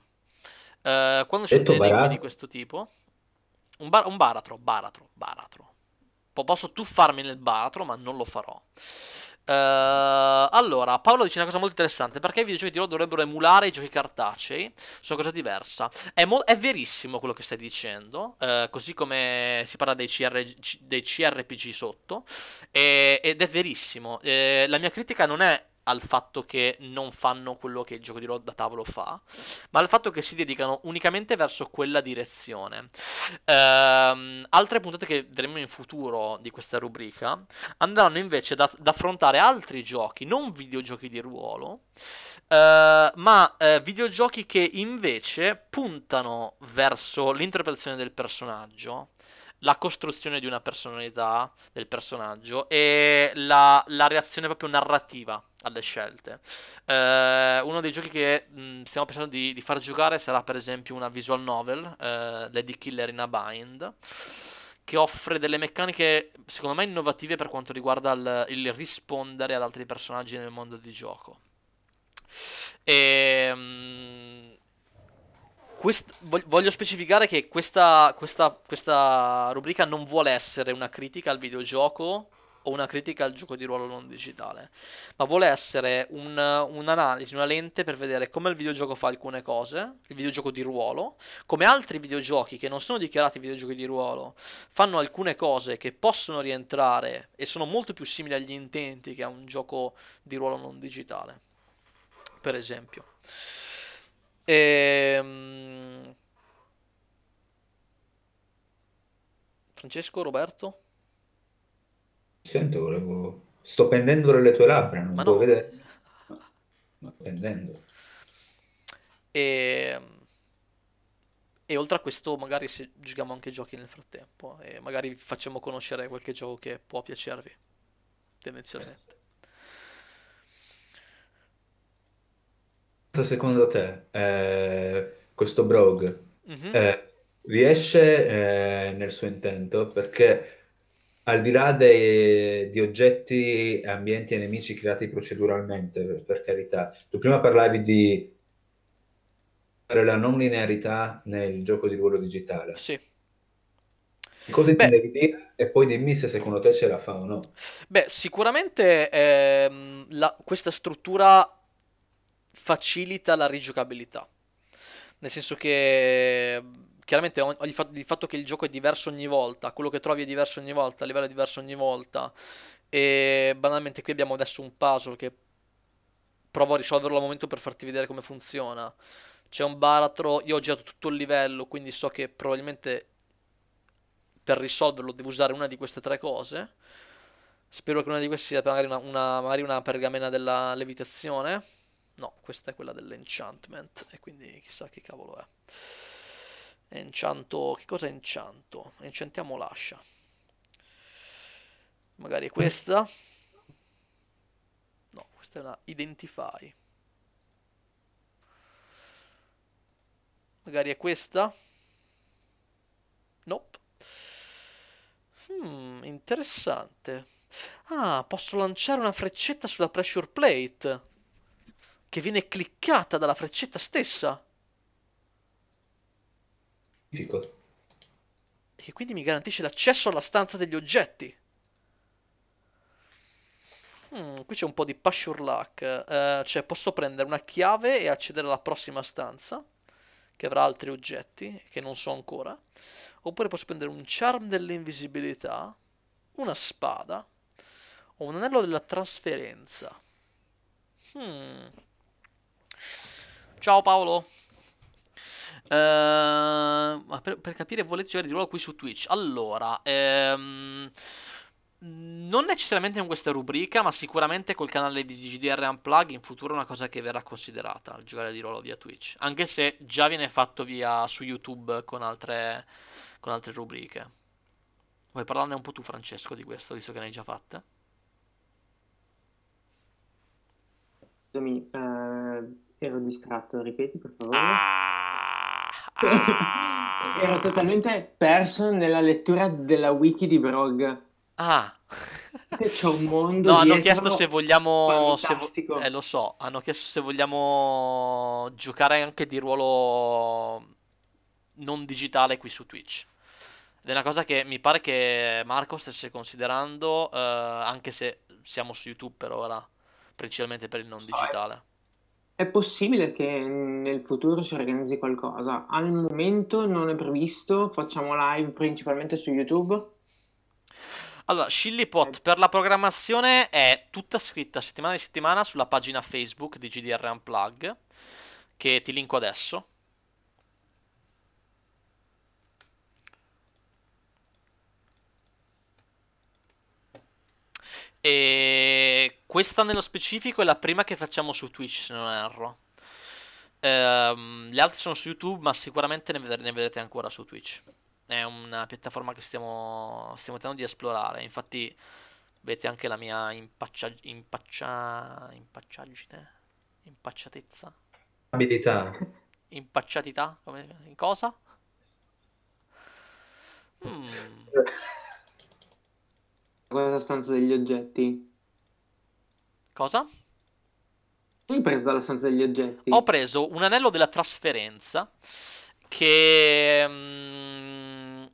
Uh, quando c'è un enigma di questo tipo, un, bar un baratro, baratro, baratro. Po posso tuffarmi nel baratro, ma non lo farò. Uh, allora, Paolo dice una cosa molto interessante: perché i videogiochi di ruolo dovrebbero emulare i giochi cartacei? Sono cosa diversa. È, è verissimo quello che stai dicendo. Uh, così come si parla dei, CR dei CRPG sotto, e ed è verissimo. Uh, la mia critica non è al fatto che non fanno quello che il gioco di ruolo da tavolo fa, ma al fatto che si dedicano unicamente verso quella direzione. Ehm, altre puntate che vedremo in futuro di questa rubrica andranno invece ad affrontare altri giochi, non videogiochi di ruolo, eh, ma eh, videogiochi che invece puntano verso l'interpretazione del personaggio la costruzione di una personalità del personaggio e la, la reazione proprio narrativa alle scelte. Eh, uno dei giochi che mh, mm, stiamo pensando di, di, far giocare sarà per esempio una visual novel, eh, Lady Killer in a Bind, che offre delle meccaniche secondo me innovative per quanto riguarda il, il rispondere ad altri personaggi nel mondo di gioco. E... Mh, mm, Quest, voglio specificare che questa, questa, questa, rubrica non vuole essere una critica al videogioco o una critica al gioco di ruolo non digitale, ma vuole essere un'analisi, una lente per vedere come il videogioco fa alcune cose, il videogioco di ruolo, come altri videogiochi che non sono dichiarati videogiochi di ruolo fanno alcune cose che possono rientrare e sono molto più simili agli intenti che a un gioco di ruolo non digitale, per esempio. Ehm... Francesco, Roberto? Sento, volevo... Sto pendendo le tue labbra, non Ma puoi no. vedere. Ma pendendo. E... Ehm, e... oltre a questo, magari se giochiamo anche giochi nel frattempo, e magari facciamo conoscere qualche gioco che può piacervi, tendenzialmente. Esatto, secondo te eh, questo Brog mm-hmm. eh, riesce eh, nel suo intento? Perché al di là dei, di oggetti, ambienti e nemici creati proceduralmente, per, per carità, tu prima parlavi di la non linearità nel gioco di ruolo digitale. Sì. Cosa intendevi dire? E poi dimmi se secondo te ce la fa o no. Beh, sicuramente ehm, la, questa struttura facilita la rigiocabilità. Nel senso che chiaramente il fatto che il gioco è diverso ogni volta, quello che trovi è diverso ogni volta, il livello è diverso ogni volta. E banalmente qui abbiamo adesso un puzzle che provo a risolverlo al momento per farti vedere come funziona. C'è un baratro, io ho girato tutto il livello, quindi so che probabilmente per risolverlo devo usare una di queste tre cose. Spero che una di queste sia magari una, una, magari una pergamena della levitazione. No, questa è quella dell'enchantment e quindi chissà che cavolo è. Enchanto, che cosa è enchanto? Enchantiamo l'ascia. Magari è questa. No, questa è una identify. Magari è questa. Nope. Hmm, interessante. Ah, posso lanciare una freccetta sulla pressure plate che viene cliccata dalla freccetta stessa. Clicco. E che quindi mi garantisce l'accesso alla stanza degli oggetti. Mm, qui c'è un po' di Pashur Luck, uh, cioè posso prendere una chiave e accedere alla prossima stanza, che avrà altri oggetti, che non so ancora. Oppure posso prendere un charm dell'invisibilità, una spada, o un anello della trasferenza. Hmm. Ciao Paolo. Uh, per, per, capire volete giocare di ruolo qui su Twitch. Allora, ehm, non necessariamente in questa rubrica, ma sicuramente col canale di GDR Unplug in futuro è una cosa che verrà considerata, il giocare di ruolo via Twitch. Anche se già viene fatto via su YouTube con altre, con altre rubriche. Vuoi parlarne un po' tu Francesco di questo, visto che ne hai già fatte? Scusami, eh, Ero distratto, ripeti per favore. Ah, ah, Ero totalmente perso nella lettura della wiki di Brog. Ah. C'è un mondo. No, hanno chiesto se vogliamo. Se vo- eh, lo so, hanno chiesto se vogliamo giocare anche di ruolo non digitale qui su Twitch. Ed è una cosa che mi pare che Marco stesse considerando, eh, anche se siamo su YouTube per ora, principalmente per il non digitale. È possibile che nel futuro si organizzi qualcosa. Al momento non è previsto, facciamo live principalmente su YouTube. Allora, Shillipot per la programmazione è tutta scritta settimana di settimana sulla pagina Facebook di GDR Unplug, che ti linko adesso. E questa nello specifico è la prima che facciamo su Twitch, se non erro. Ehm, le altre sono su YouTube, ma sicuramente ne, ved- ne, vedrete ancora su Twitch. È una piattaforma che stiamo, stiamo tentando di esplorare. Infatti, vedete anche la mia impaccia- impaccia- impacciaggine, impacciatezza, abilità, impacciatità, come, in cosa? Mm. questa stanza degli oggetti? Cosa? Hai preso dalla stanza degli oggetti? Ho preso un anello della trasferenza che... Mm,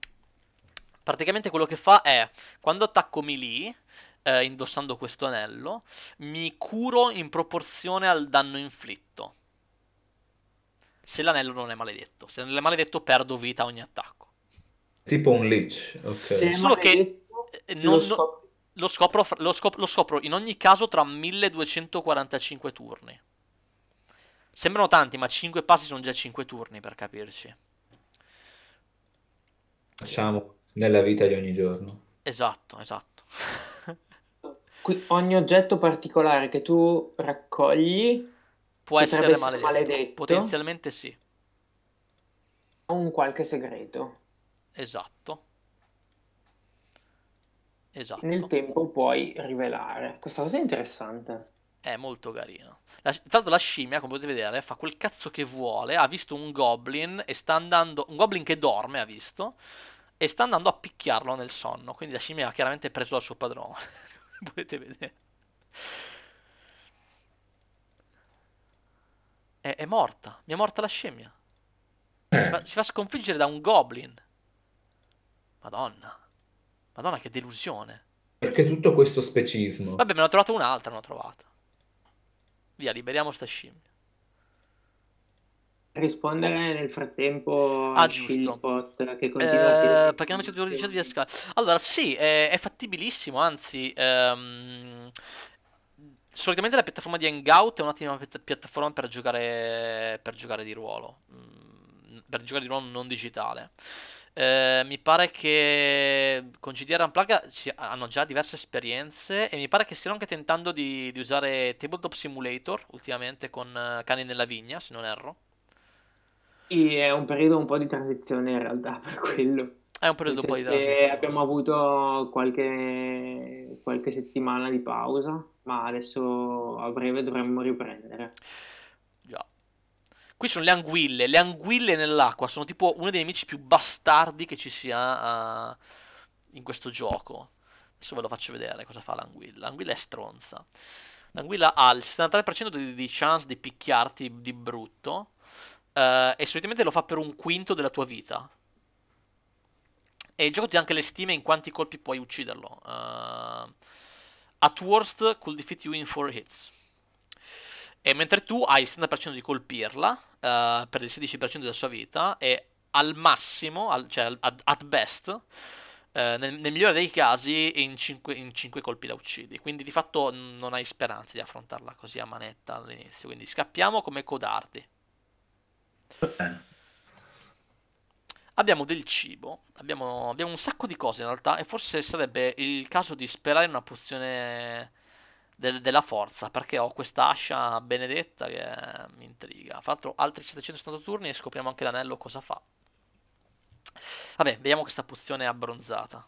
praticamente quello che fa è, quando attacco melee, eh, indossando questo anello, mi curo in proporzione al danno inflitto. Se l'anello non è maledetto. Se non è maledetto perdo vita a ogni attacco. Tipo un leech, ok. Solo che eh, non, lo, scop- lo, scopro, lo, scop- lo scopro in ogni caso tra 1245 turni. Sembrano tanti, ma 5 passi sono già 5 turni per capirci. Facciamo nella vita di ogni giorno. Esatto, esatto. ogni oggetto particolare che tu raccogli può essere maledetto. maledetto. Potenzialmente sì. Ha un qualche segreto. Esatto. Esatto. Nel tempo puoi rivelare. Questa cosa è interessante. È molto carino. La, tanto la scimmia, come potete vedere, fa quel cazzo che vuole. Ha visto un goblin e sta andando. Un goblin che dorme, ha visto. E sta andando a picchiarlo nel sonno. Quindi la scimmia ha chiaramente preso dal suo padrone. come potete vedere. È, è, morta. Mi è morta la scimmia. Si fa, si fa sconfiggere da un goblin. Madonna. Madonna, che delusione. Perché tutto questo specismo? Vabbè, me ne ho trovata un'altra, non ho trovata. Via, liberiamo sta scimmia. Rispondere Ops. nel frattempo ah, a Chilpot che continua eh, Perché non c'è di via Skype. Allora, sì, è, è fattibilissimo, anzi... Ehm, solitamente la piattaforma di Hangout è un'ottima piattaforma per giocare, per giocare di ruolo. Mm, per giocare di ruolo non digitale. Eh, mi pare che con GDR Unplugged ci, hanno già diverse esperienze e mi pare che stiano anche tentando di, di usare Tabletop Simulator ultimamente con uh, Cani nella Vigna, se non erro. Sì, è un periodo un po' di transizione in realtà per quello. È un periodo poi transizione. Abbiamo avuto qualche, qualche settimana di pausa, ma adesso a breve dovremmo riprendere. Qui sono le anguille. Le anguille nell'acqua sono tipo uno dei nemici più bastardi che ci sia uh, in questo gioco. Adesso ve lo faccio vedere cosa fa l'anguilla. L'anguilla è stronza. L'anguilla ha il 73% di, di, chance di picchiarti di brutto. Uh, e solitamente lo fa per un quinto della tua vita. E il gioco ti dà anche le stime in quanti colpi puoi ucciderlo. Uh, at worst, could defeat you in 4 hits. E mentre tu hai il 70% di colpirla, uh, per il 16% della sua vita e al massimo, al, cioè ad, at best, uh, nel, nel, migliore dei casi in 5, colpi la uccidi. Quindi di fatto non hai speranze di affrontarla così a manetta all'inizio. Quindi scappiamo come codardi. Abbiamo del cibo, abbiamo, abbiamo, un sacco di cose in realtà e forse sarebbe il caso di sperare in una pozione del, della forza, perché ho questa ascia benedetta che mi intriga. Fra l'altro altri 770 turni e scopriamo anche l'anello cosa fa. Vabbè, vediamo questa pozione abbronzata.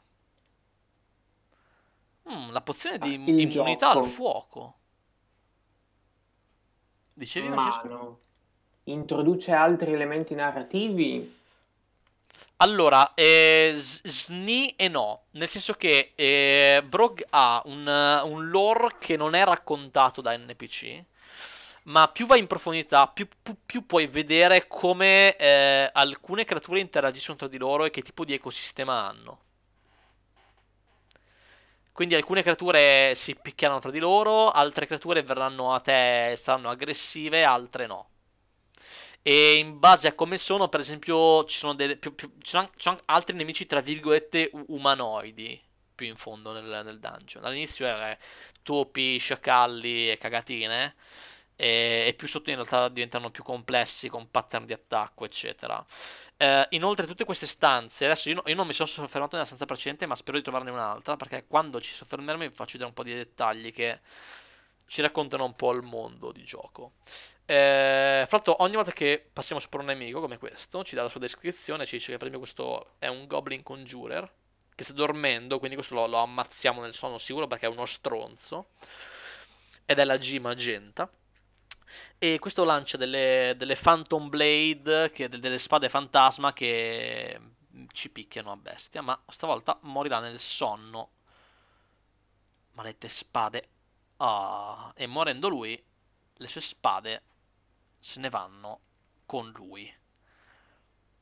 Mm, la pozione di ah, immunità gioco. al fuoco. Dicevi Ma Francesco? Introduce altri elementi narrativi allora, eh, sni e no, nel senso che eh, Brog ha un, un, lore che non è raccontato da NPC, ma più vai in profondità, più, più, più puoi vedere come eh, alcune creature interagiscono tra di loro e che tipo di ecosistema hanno. Quindi alcune creature si picchiano tra di loro, altre creature verranno a te, saranno aggressive, altre no e in base a come sono, per esempio, ci sono, delle, più, più, ci sono, ci sono altri nemici, tra virgolette, umanoidi, più in fondo nel, nel dungeon. All'inizio era topi, sciacalli e cagatine, e, e, più sotto in realtà diventano più complessi, con pattern di attacco, eccetera. Eh, inoltre tutte queste stanze, adesso io, no, io, non mi sono soffermato nella stanza precedente, ma spero di trovarne un'altra, perché quando ci soffermeremo vi faccio vedere un po' di dettagli che ci raccontano un po' il mondo di gioco. Eh, fra ogni volta che passiamo sopra un nemico come questo, ci dà la sua descrizione, ci dice che per esempio questo è un Goblin Conjurer che sta dormendo, quindi questo lo, lo ammazziamo nel sonno sicuro perché è uno stronzo. Ed è la G magenta. E questo lancia delle, delle Phantom Blade, che, delle spade fantasma che mm, ci picchiano a bestia, ma stavolta morirà nel sonno. Malette spade. Ah, e morendo lui, le sue spade se ne vanno con lui.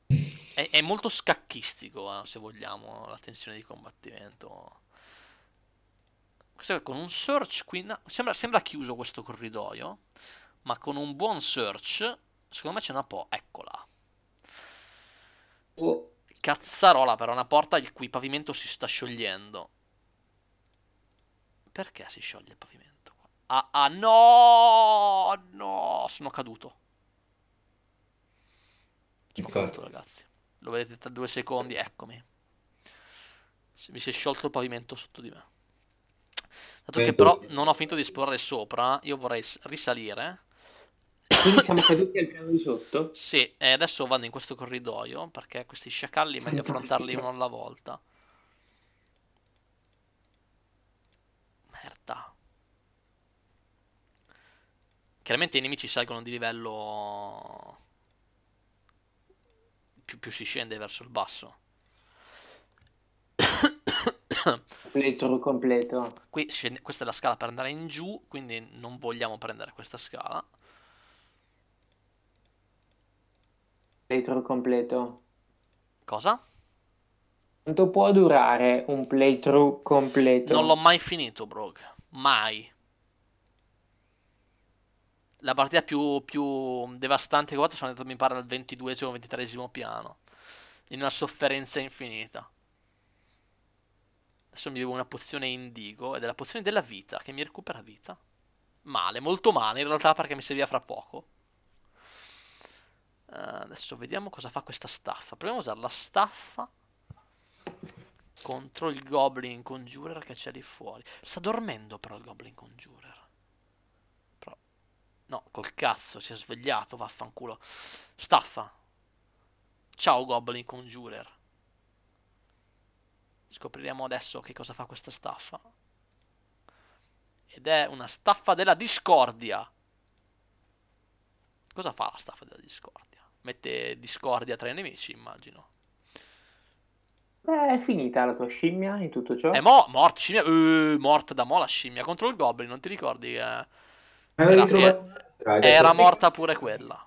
È, è molto scacchistico, eh, se vogliamo, la tensione di combattimento. Questo con un search qui... sembra, sembra chiuso questo corridoio, ma con un buon search, secondo me c'è una po'... Eccola. Oh. Cazzarola però, una porta il cui pavimento si sta sciogliendo. Perché si scioglie il pavimento? Ah, ah, no, no, sono caduto. Sono Infatti. caduto, ragazzi. Lo vedete tra due secondi, eccomi. Se mi si è sciolto il pavimento sotto di me. Dato che però non ho finito di esporre sopra, io vorrei risalire. Quindi siamo caduti al piano di sotto? Sì, e adesso vado in questo corridoio, perché questi sciacalli è meglio affrontarli uno alla volta. Chiaramente i nemici salgono di livello... Più, più si scende verso il basso. Playthrough completo. Qui scende, questa è la scala per andare in giù, quindi non vogliamo prendere questa scala. Playthrough completo. Cosa? Quanto può durare un playthrough completo? Non l'ho mai finito, Brog. Mai la partita più, più devastante che ho fatto sono andato mi pare al 22 o 23 piano in una sofferenza infinita adesso mi bevo una pozione indigo ed è la pozione della vita che mi recupera vita male molto male in realtà perché mi serviva fra poco uh, adesso vediamo cosa fa questa staffa proviamo a usare la staffa contro il goblin conjurer che c'è lì fuori sta dormendo però il goblin conjurer No, col cazzo, si è svegliato, vaffanculo. Staffa. Ciao Goblin Conjurer. Scopriremo adesso che cosa fa questa staffa. Ed è una staffa della discordia. Cosa fa la staffa della discordia? Mette discordia tra i nemici, immagino. Beh, è finita la tua scimmia in tutto ciò. È eh, mo morta, scimmia. Uh, morta da mo la scimmia contro il goblin, non ti ricordi Eh? Era, eh, era, era morta pure quella.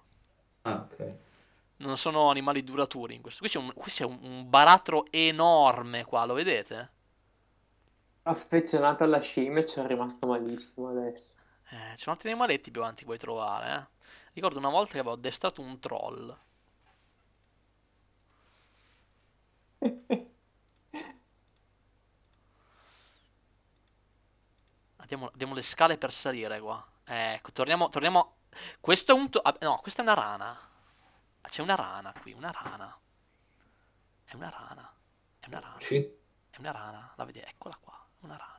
Ah, ok. Non sono animali duraturi in questo. Qui c'è un, qui c'è un, baratro enorme qua, lo vedete? Affezionato ah, alla scimmia ci è rimasto malissimo adesso. Eh, ci sono altri animaletti più avanti che puoi trovare, eh. Ricordo una volta che avevo addestrato un troll. Abbiamo, abbiamo, le scale per salire qua. Ecco, torniamo, torniamo. Questo è un... To- ah, no, questa è una rana. Ah, c'è una rana qui, una rana. È una rana. È una rana. Sì. È una rana. La vedi? Eccola qua. Una rana.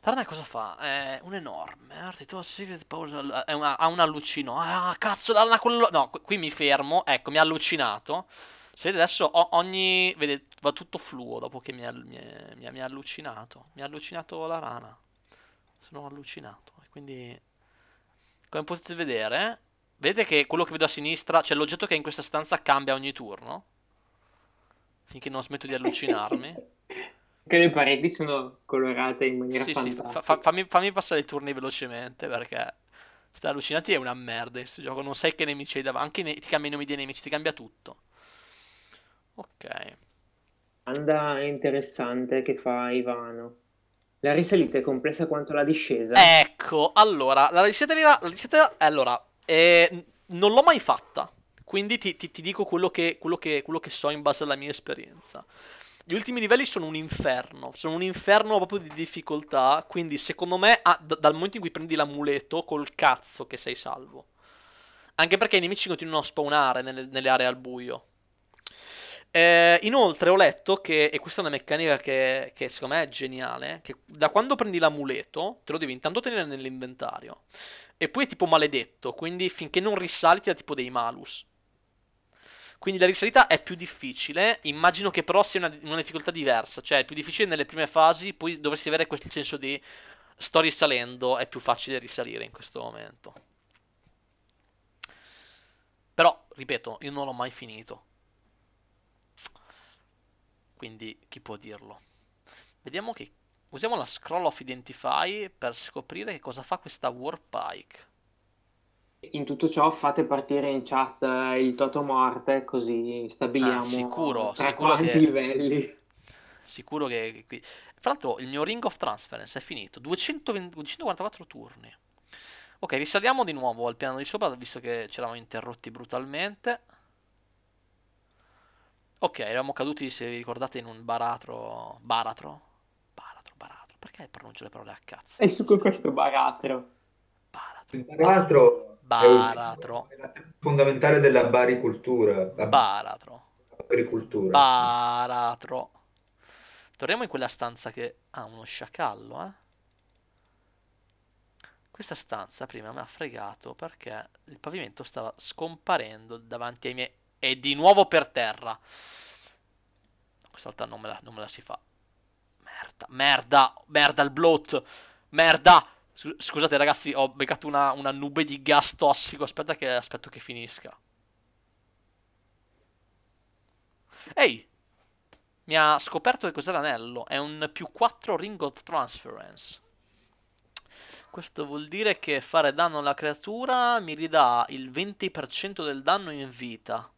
La rana cosa fa? È un enorme. Eh, eh, ha un allucino. Ah, cazzo, la rana quello. No, qui mi fermo. Ecco, mi ha allucinato. Se vedete adesso ogni. Vedete, va tutto fluo dopo che mi ha, mi, ha, mi ha allucinato. Mi ha allucinato la rana. Sono allucinato. Quindi, come potete vedere, vedete che quello che vedo a sinistra, cioè l'oggetto che è in questa stanza cambia ogni turno. Finché non smetto di allucinarmi. Anche le pareti sono colorate in maniera sì, Sì, fa, fa, fammi, fammi, passare i turni velocemente perché... Stai allucinati è una merda questo gioco, non sai che nemici hai davanti, anche ti cambia i nomi dei nemici, ti cambia tutto. Ok domanda interessante che fa Ivano. La risalita è compresa quanto la discesa? Ecco, allora, la risalita... La risalita allora, eh, non l'ho mai fatta, quindi ti, ti, ti dico quello che, quello, che, quello che so in base alla mia esperienza. Gli ultimi livelli sono un inferno, sono un inferno proprio di difficoltà, quindi secondo me ah, d- dal momento in cui prendi l'amuleto col cazzo che sei salvo. Anche perché i nemici continuano a spawnare nelle, nelle aree al buio. Eh, inoltre ho letto che, e questa è una meccanica che, che secondo me è geniale, che da quando prendi l'amuleto te lo devi intanto tenere nell'inventario e poi è tipo maledetto, quindi finché non risali ti ha tipo dei malus. Quindi la risalita è più difficile, immagino che però sia una, una difficoltà diversa, cioè è più difficile nelle prime fasi, poi dovresti avere quel senso di sto risalendo, è più facile risalire in questo momento. Però, ripeto, io non l'ho mai finito quindi chi può dirlo? Vediamo che... Usiamo la scroll of identify per scoprire che cosa fa questa warpike. In tutto ciò fate partire in chat eh, il Toto Morte così stabiliamo ah, sicuro, sicuro che... livelli. Sicuro che qui... Fra l'altro il mio ring of transference è finito, 220... 244 turni. Ok, risaliamo di nuovo al piano di sopra visto che ci eravamo interrotti brutalmente. Ok, eravamo caduti, se vi ricordate, in un baratro... Baratro? Baratro, baratro. Perché pronuncio le parole a cazzo? E su questo baratro. Baratro. Baratro. Baratro. È la fondamentale della baricultura. La... Baratro. Agricoltura. Baratro. Torniamo in quella stanza che ha ah, uno sciacallo, eh? Questa stanza prima mi ha fregato perché il pavimento stava scomparendo davanti ai miei è di nuovo per terra. Quest'altra non, non me la, si fa. Merda, merda, merda il bloat, merda. Scusate ragazzi, ho beccato una, una nube di gas tossico, aspetta che, aspetto che finisca. Ehi, mi ha scoperto che cos'è l'anello. È un più 4 ring of transference. Questo vuol dire che fare danno alla creatura mi ridà il 20% del danno in vita.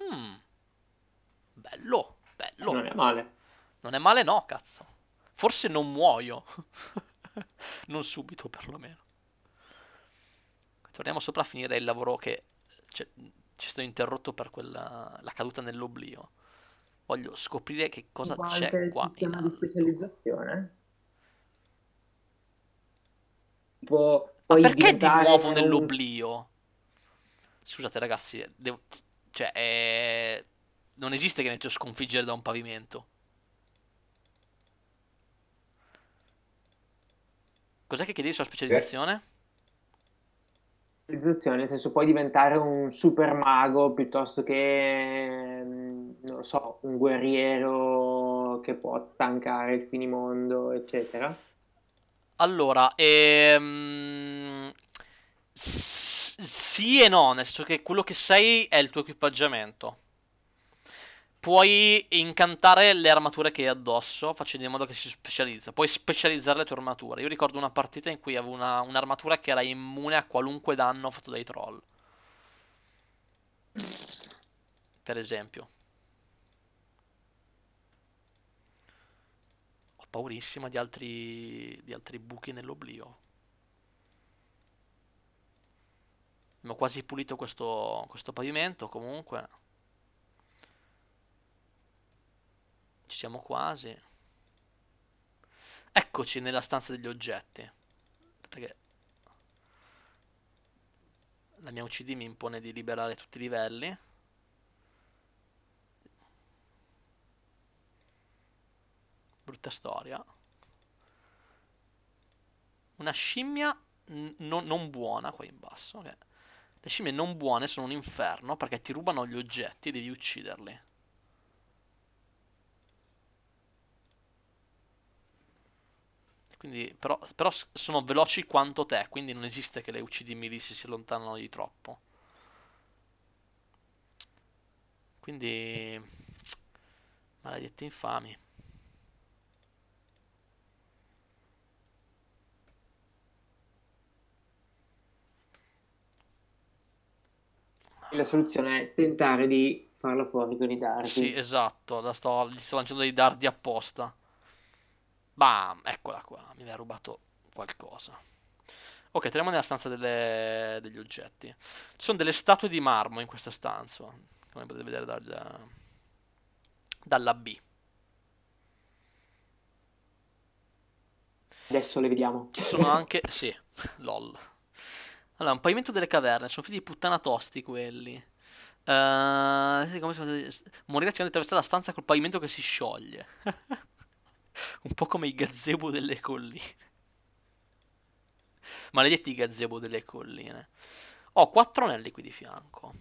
Hmm. Bello, bello. Non è male. Non è male, no, cazzo. Forse non muoio. non subito, perlomeno. Torniamo sopra a finire il lavoro che cioè, ci sto interrotto per quella, la caduta nell'oblio. Voglio scoprire che cosa Quanto c'è qua in alto. di specializzazione? Può, Ma perché di nuovo un... nell'oblio? Scusate ragazzi, devo... Cioè, è... non esiste che metto sconfiggere da un pavimento. Cos'è che chiedi sulla specializzazione? Specializzazione, nel senso puoi diventare un super mago piuttosto che, mm, non lo so, un guerriero che può tankare il finimondo, eccetera. Allora, ehm... Sì e no, nel senso che quello che sei è il tuo equipaggiamento. Puoi incantare le armature che hai addosso facendo in modo che si specializza. Puoi specializzare le tue armature. Io ricordo una partita in cui avevo una, un'armatura che era immune a qualunque danno fatto dai troll. Per esempio. Ho paurissima di altri, di altri buchi nell'oblio. Abbiamo quasi pulito questo, questo pavimento comunque. Ci siamo quasi. Eccoci nella stanza degli oggetti. Aspetta che... La mia UCD mi impone di liberare tutti i livelli. Brutta storia. Una scimmia non buona qua in basso. Ok. Le scimmie non buone sono un inferno perché ti rubano gli oggetti e devi ucciderli. Quindi, però, però, sono veloci quanto te, quindi non esiste che le uccidi mili se si allontanano di troppo. Quindi, Maledetti infami. la soluzione è tentare di farlo fuori con i dardi. Sì, esatto, sto, gli sto lanciando dei dardi apposta. Bam, eccola qua, mi aveva rubato qualcosa. Ok, torniamo nella stanza delle, degli oggetti. Ci sono delle statue di marmo in questa stanza, come potete vedere dalla, dalla B. Adesso le vediamo. Ci sono anche... sì, lol. Allora, un pavimento delle caverne, sono figli di puttana tosti quelli. Uh, come si Morirà cercando di attraversare la stanza col pavimento che si scioglie. un po' come i gazebo delle colline. Maledetti i gazebo delle colline. Ho quattro anelli qui di fianco.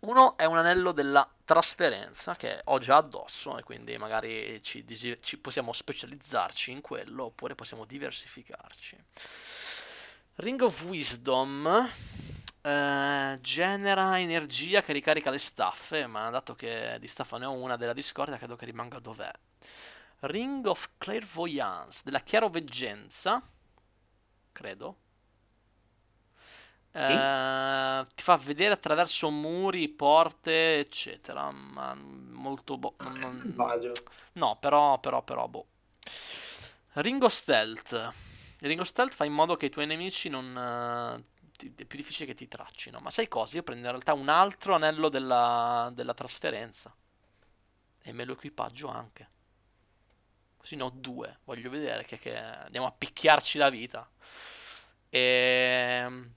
Uno è un anello della trasferenza che ho già addosso e quindi magari ci, ci possiamo specializzarci in quello oppure possiamo diversificarci. Ring of Wisdom eh, genera energia che ricarica le staffe, ma dato che di staffa ne ho una della discordia, credo che rimanga dov'è. Ring of Clairvoyance, della chiaroveggenza, credo. Eh, Ti fa vedere attraverso muri, porte, eccetera. Ma molto boh. Non... No, però, però, però, boh. Ring of Stealth Ringo Stealth fa in modo che i tuoi nemici non... Uh, è più difficile che ti traccino. Ma sai cosa? Io prendo in realtà un altro anello della, della trasferenza. E me lo equipaggio anche. Così ne ho due. Voglio vedere che, che andiamo a picchiarci la vita. E... Ehm,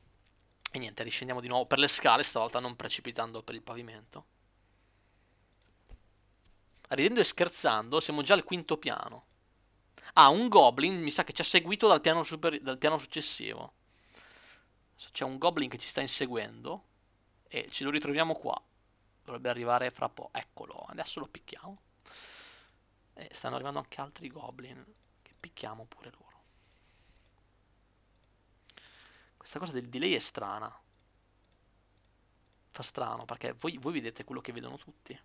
e niente, riscendiamo di nuovo per le scale, stavolta non precipitando per il pavimento. Ridendo e scherzando, siamo già al quinto piano. Ah, un goblin mi sa che ci ha seguito dal piano, super... dal piano successivo. C'è un goblin che ci sta inseguendo. E ce lo ritroviamo qua. Dovrebbe arrivare fra poco. Eccolo, adesso lo picchiamo. E stanno arrivando anche altri goblin. Che picchiamo pure loro. Questa cosa del delay è strana. Fa strano perché voi, voi vedete quello che vedono tutti.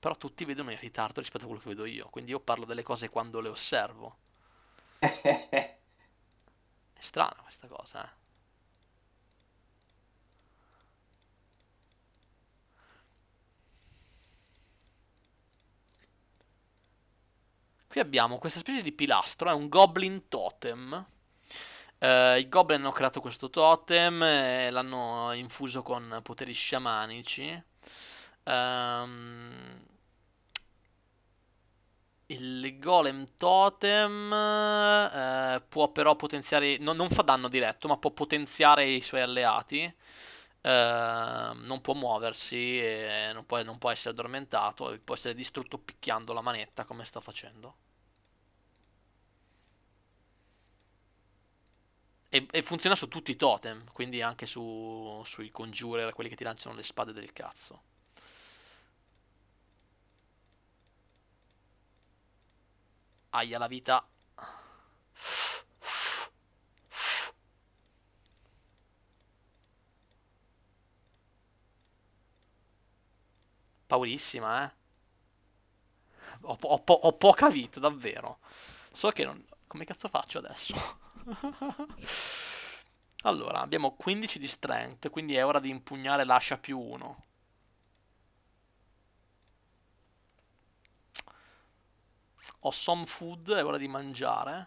Però tutti vedono in ritardo rispetto a quello che vedo io, quindi io parlo delle cose quando le osservo. È strana questa cosa, eh. Qui abbiamo questa specie di pilastro, è un goblin totem. Eh, I goblin hanno creato questo totem, l'hanno infuso con poteri sciamanici. Um, il golem totem eh, può però potenziare, no, non fa danno diretto, ma può potenziare i suoi alleati. Eh, non può muoversi, eh, non, può, non può essere addormentato può essere distrutto picchiando la manetta come sto facendo. E, e funziona su tutti i totem, quindi anche su, sui conjurer, quelli che ti lanciano le spade del cazzo. Aia la vita. Paurissima, eh. Ho, po ho, po ho poca vita, davvero. So che non... Come cazzo faccio adesso? allora, abbiamo 15 di strength, quindi è ora di impugnare l'ascia più 1. Ho some food, è ora di mangiare.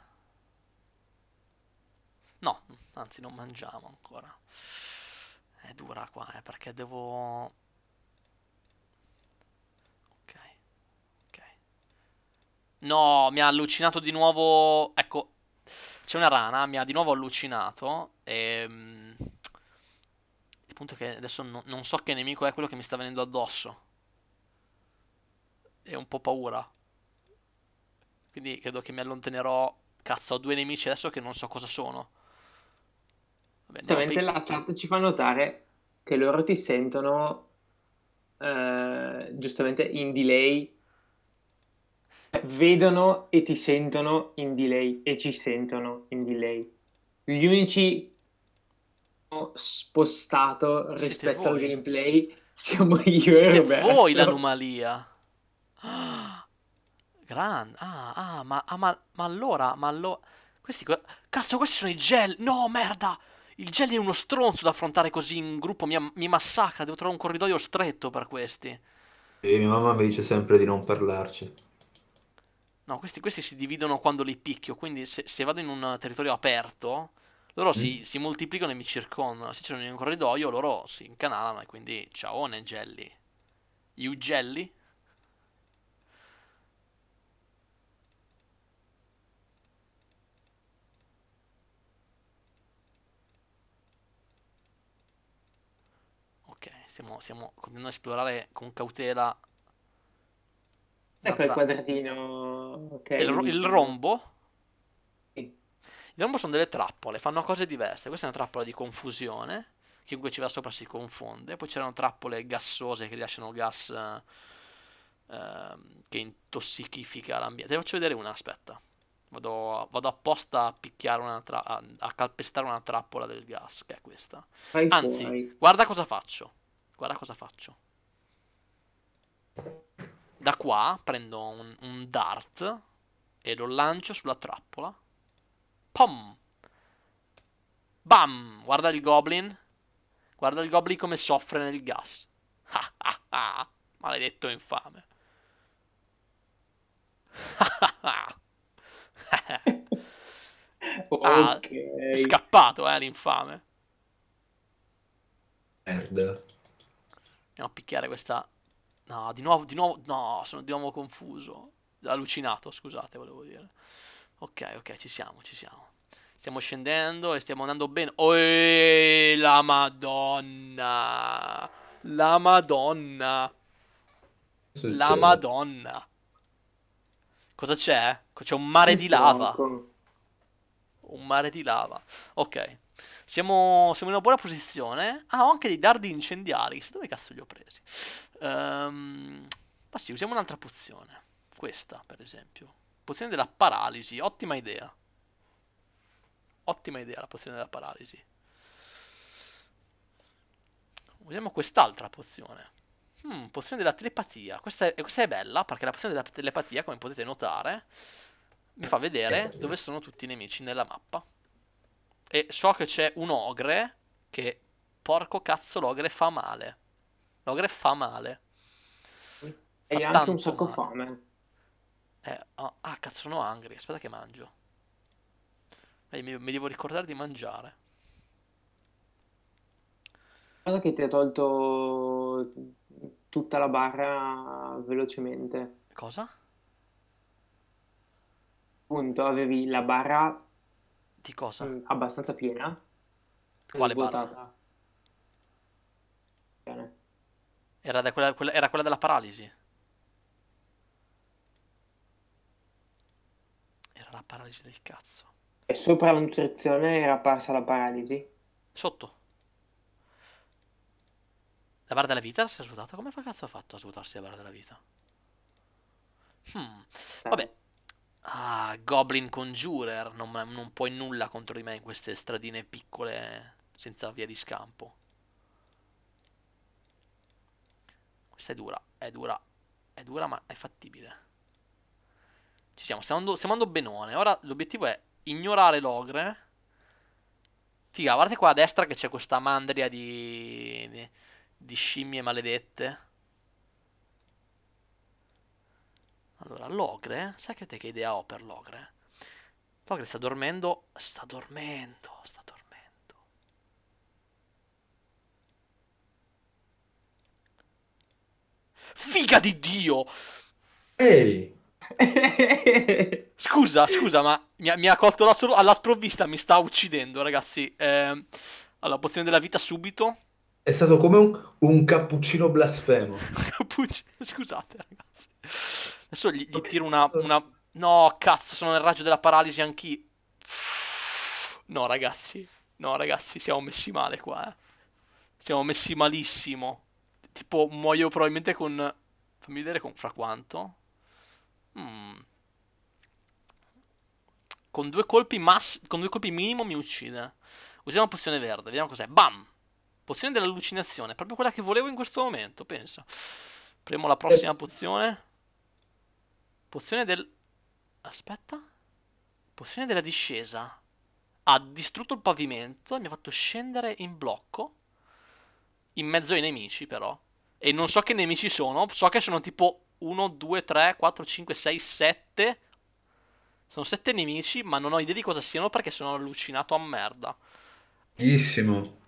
No, anzi non mangiamo ancora. È dura qua, eh, perché devo... Ok, ok. No, mi ha allucinato di nuovo... Ecco, c'è una rana, mi ha di nuovo allucinato e... Ehm, il punto è che adesso no, non so che nemico è quello che mi sta venendo addosso. E ho un po' paura. Quindi credo che mi allontanerò. Cazzo, ho due nemici adesso che non so cosa sono. Vabbè, la chat ci fa notare che loro ti sentono eh, giustamente in delay. Vedono e ti sentono in delay e ci sentono in delay. Gli unici spostato rispetto al gameplay siamo io Siete e Roberto. voi l'anomalia. Ah. Grande. Ah, ah, ma, ah, ma, ma allora, ma allora... Questi... Cazzo, questi sono i gel! No, merda! Il gel è uno stronzo da affrontare così in gruppo, mi, mi massacra, devo trovare un corridoio stretto per questi. E mia mamma mi dice sempre di non parlarci. No, questi, questi si dividono quando li picchio, quindi se, se vado in un territorio aperto, loro mm. si, si, moltiplicano e mi circondano. Se c'è un corridoio, loro si incanalano e quindi ciao, Gelli. You Gelli? stiamo, stiamo continuando a esplorare con cautela. Ecco il quadratino. Okay. Il, il rombo. Sì. Il rombo sono delle trappole, fanno cose diverse. Questa è una trappola di confusione. Chiunque ci va sopra si confonde. Poi c'erano trappole gassose che rilasciano gas eh, che intossichifica l'ambiente. Te ne faccio vedere una, aspetta. Vado, vado, apposta a picchiare una tra- a, calpestare una trappola del gas, che è questa. Anzi, guarda cosa faccio. Guarda cosa faccio. Da qua prendo un, un dart e lo lancio sulla trappola. Pom! Bam! Guarda il goblin. Guarda il goblin come soffre nel gas. Ah ah ah! Maledetto infame. Ah, okay. ah, è scappato, eh, l'infame. Merda. Andiamo a picchiare questa... No, di nuovo, di nuovo... No, sono di nuovo confuso. Allucinato, scusate, volevo dire. Ok, ok, ci siamo, ci siamo. Stiamo scendendo e stiamo andando bene. Oh, eh, la madonna! La madonna! La madonna! Cosa c'è? C'è un mare di lava. Un mare di lava. Ok. Siamo, siamo, in una buona posizione. Ah, ho anche dei dardi incendiari. Dove cazzo li ho presi? Um, ma sì, usiamo un'altra pozione. Questa, per esempio. Pozione della paralisi. Ottima idea. Ottima idea la pozione della paralisi. Usiamo quest'altra pozione. Hmm, pozione della telepatia. Questa è, questa è bella perché la pozione della telepatia, come potete notare, mi fa vedere dove sono tutti i nemici nella mappa. E so che c'è un ogre che, porco cazzo, l'ogre fa male. L'ogre fa male. E fa anche un sacco male. fame. Eh, oh, ah, cazzo, sono angry. Aspetta che mangio. Eh, mi, mi, devo ricordare di mangiare. Guarda che ti ha tolto tutta la barra velocemente. Cosa? Appunto, avevi la barra di cosa? Mm, abbastanza piena. Quale barra? Bene. Era, da quella, quella, era quella della paralisi. Era la paralisi del cazzo. E sopra la nutrizione era apparsa la paralisi? Sotto. La barra della vita si è svuotata? Come fa cazzo ha fatto a svuotarsi la barra della vita? Hmm. Vabbè, Ah, Goblin Conjurer, non, non puoi nulla contro di me in queste stradine piccole senza via di scampo. Questa è dura, è dura, è dura ma è fattibile. Ci siamo, stiamo andando, stiamo andando benone. Ora l'obiettivo è ignorare l'ogre. Figa, guardate qua a destra che c'è questa mandria di, di, di scimmie maledette. Allora, l'ogre, sai che te che idea ho per l'ogre? L'ogre sta dormendo, sta dormendo, sta dormendo. Figa di Dio! Ehi! scusa, scusa, ma mi, mi ha, colto la, alla sprovvista, mi sta uccidendo, ragazzi. Eh, alla pozione della vita subito. È stato come un, un cappuccino blasfemo. Cappucc- Scusate, ragazzi. Adesso gli, gli tiro una, una, No, cazzo, sono nel raggio della paralisi anch'io. No, ragazzi. No, ragazzi, siamo messi male qua, eh. Siamo messi malissimo. Tipo, muoio probabilmente con... Fammi vedere con fra quanto. Mm. Con due colpi mass... Con due colpi minimo mi uccide. Usiamo pozione verde, vediamo cos'è. Bam! Pozione dell'allucinazione, proprio quella che volevo in questo momento, penso. Premo la prossima eh. pozione. Pozione del... Aspetta. Pozione della discesa. Ha distrutto il pavimento e mi ha fatto scendere in blocco. In mezzo ai nemici, però. E non so che nemici sono. So che sono tipo 1, 2, 3, 4, 5, 6, 7. Sono 7 nemici, ma non ho idea di cosa siano perché sono allucinato a merda. Bellissimo.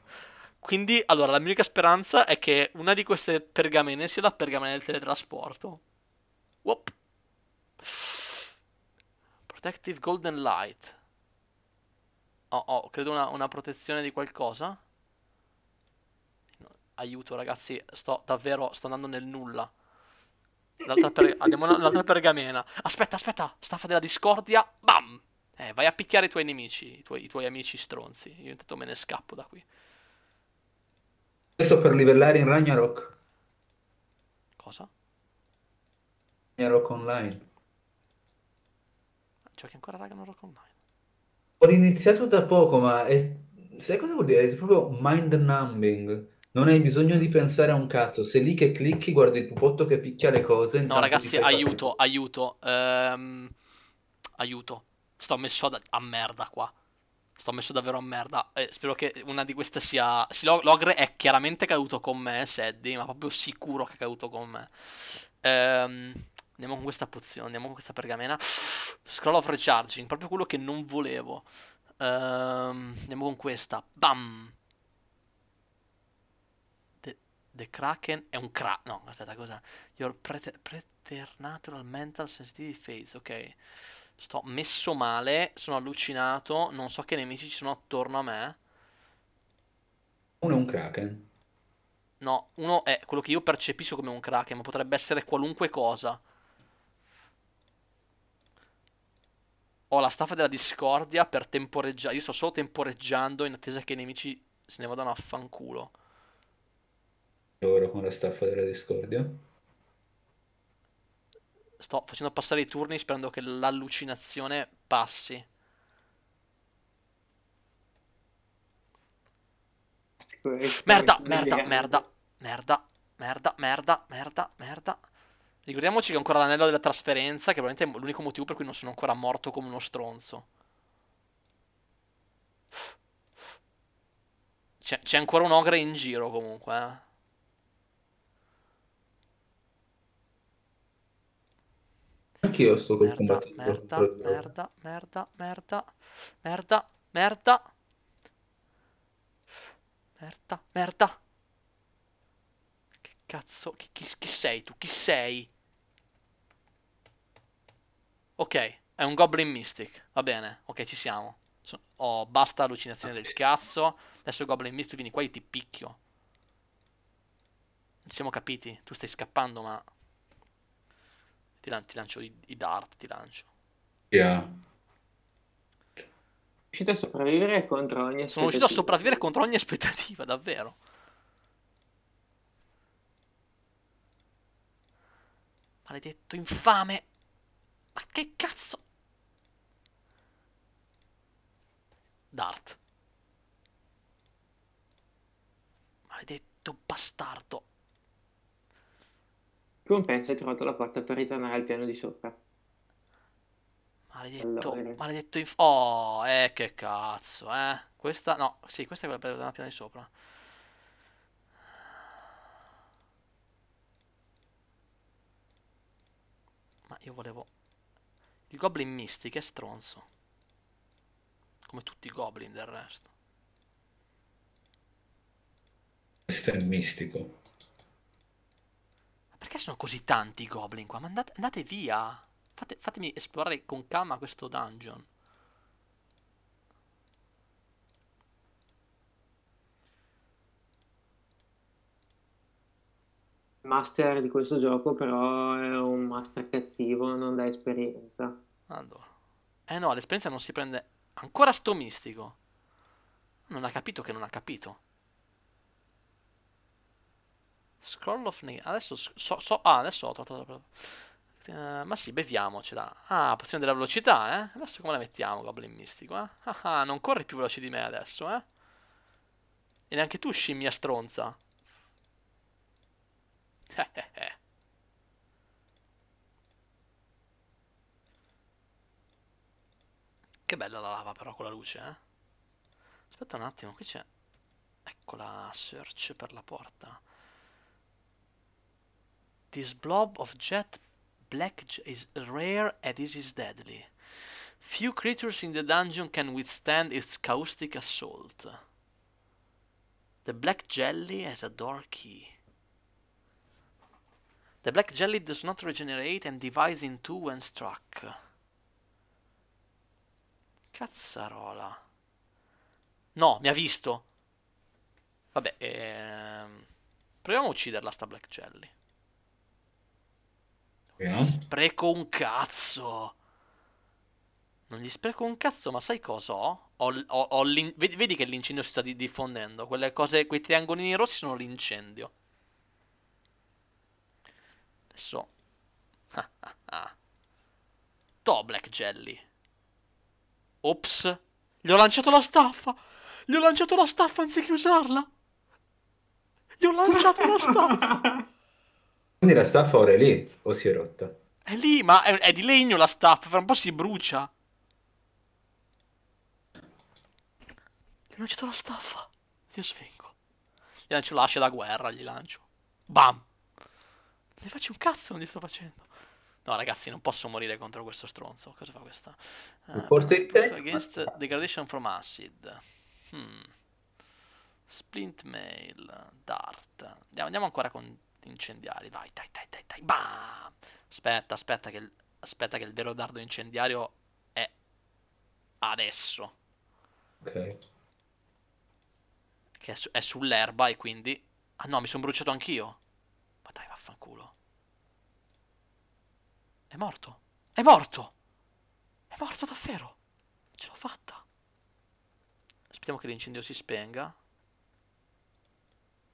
Quindi, allora, la mia unica speranza è che una di queste pergamene sia la pergamena del teletrasporto. Whoop. Protective Golden Light. Oh, oh, credo una, una protezione di qualcosa. Aiuto ragazzi, sto davvero, sto andando nel nulla. Andiamo per... l'altra pergamena. Aspetta, aspetta, staffa della discordia. Bam! Eh, vai a picchiare i tuoi nemici, i tuoi, i tuoi amici stronzi. Io intanto me ne scappo da qui. Questo per livellare in Ragnarok. Cosa? Ragnarok Online giochi ancora Ragnarok Rock Online? Ho iniziato da poco, ma è... sai cosa vuol dire? È proprio mind numbing. Non hai bisogno di pensare a un cazzo. Sei lì che clicchi, guardi il pupotto che picchia le cose. No, ragazzi, aiuto, fare. aiuto. Ehm... aiuto. Sto messo da... a merda qua. Sto messo davvero a merda. Eh, spero che una di queste sia. Sì, Logre è chiaramente caduto con me, Seddi, ma proprio sicuro che è caduto con me. Ehm. Andiamo con questa pozione, andiamo con questa pergamena. Scroll of recharging, proprio quello che non volevo. Uh, andiamo con questa. Bam! The, the Kraken è un cra... No, aspetta, cosa? Your preter preternatural mental sensitivity phase, ok. Sto messo male, sono allucinato, non so che nemici ci sono attorno a me. Uno è un Kraken. No, uno è quello che io percepisco come un Kraken, ma potrebbe essere qualunque cosa. ho la staffa della discordia per temporeggiare. Io sto solo temporeggiando in attesa che i nemici se ne vadano a fanculo. Loro con la staffa della discordia. Sto facendo passare i turni sperando che l'allucinazione passi. Merda, merda, merda, merda, merda, merda, merda, merda. Ricordiamoci che ho ancora l'anello della trasferenza, che probabilmente è l'unico motivo per cui non sono ancora morto come uno stronzo. C'è, ancora un ogre in giro comunque. Eh. Anche io sto merda, combattuto. Merda, merda, merda, merda, merda, merda, merda, merda cazzo... Chi, chi, chi sei tu? Chi sei? Ok, è un Goblin Mystic. Va bene, ok, ci siamo. Oh, basta allucinazione del cazzo. Adesso Goblin Mystic vieni qua, io ti picchio. Non siamo capiti. Tu stai scappando, ma... Ti, lan ti lancio i, i, dart, ti lancio. Yeah. Sono riuscito a sopravvivere contro ogni aspettativa, davvero. Maledetto infame. Ma che cazzo? Dart. Maledetto bastardo. Compensa hai trovato la porta per ritornare al piano di sopra. Maledetto, allora. maledetto inf- Oh, eh, che cazzo, eh. Questa, no, sì, questa è quella per ritornare al piano di sopra. Ma io volevo... Il Goblin Mystic è stronzo. Come tutti i Goblin del resto. Questo è il mistico. Ma perché sono così tanti i Goblin qua? Ma andate, andate via! Fate, fatemi esplorare con calma questo dungeon. master di questo gioco, però è un master cattivo, non dà esperienza. Allora. Eh no, l'esperienza non si prende. Ancora sto mistico. Non ha capito che non ha capito. Scroll of Negation. Adesso so, so, Ah, adesso ho trovato. Uh, ma sì, beviamocela. Ah, pozione della velocità, eh? Adesso come la mettiamo, Goblin Mistico, eh? Ah, ah non corri più veloce di me adesso, eh? E neanche tu, scimmia stronza. che bella la lava però con la luce, eh. Aspetta un attimo, qui c'è... ecco la search per la porta. This blob of jet black is rare and this is deadly. Few creatures in the dungeon can withstand its caustic assault. The black jelly has a door key. The black jelly does not regenerate and divides in two when struck. Cazzarola. No, mi ha visto. Vabbè, ehm... proviamo a ucciderla sta black jelly. Non gli spreco un cazzo. Non gli spreco un cazzo, ma sai cosa ho? ho, ho, ho vedi, vedi, che l'incendio si sta diffondendo. Quelle cose, quei triangolini rossi sono l'incendio. Adesso... To Black Jelly. Ops. Gli ho lanciato la staffa. Gli ho lanciato la staffa anziché usarla. Gli ho lanciato la staffa. Quindi la staffa ora è lì o si è rotta? È lì, ma è, è di legno la staffa. Fra un po' si brucia. Gli ho lanciato la staffa. Io svengo. Gli lancio l'ascia da guerra, gli lancio. Bam. Ne faccio un cazzo, non gli sto facendo. No, ragazzi, non posso morire contro questo stronzo. Cosa fa questa? Uh, against degradation from acid. Hmm. Splint mail. Dart. Andiamo, andiamo, ancora con incendiari. Vai, dai, dai, dai, dai. Bah! Aspetta, aspetta che, aspetta che il vero dardo incendiario è adesso. Ok. Che è, su, è sull'erba e quindi... Ah no, mi sono bruciato anch'io. È morto. È morto. È morto davvero. Ce l'ho fatta. Aspettiamo che l'incendio si spenga.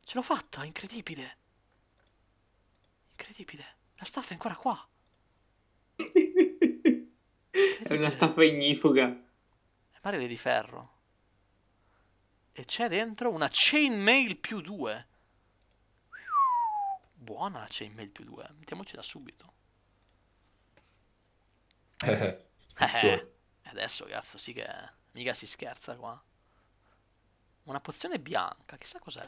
Ce l'ho fatta, incredibile. Incredibile. La staffa è ancora qua. È una staffa ignifuga. È barele di ferro. E c'è dentro una chainmail più 2. Buona la chainmail più 2. Mettiamoci da subito. Eh, eh. eh, adesso cazzo sì che... Mica si scherza qua. Una pozione bianca, chissà cos'è.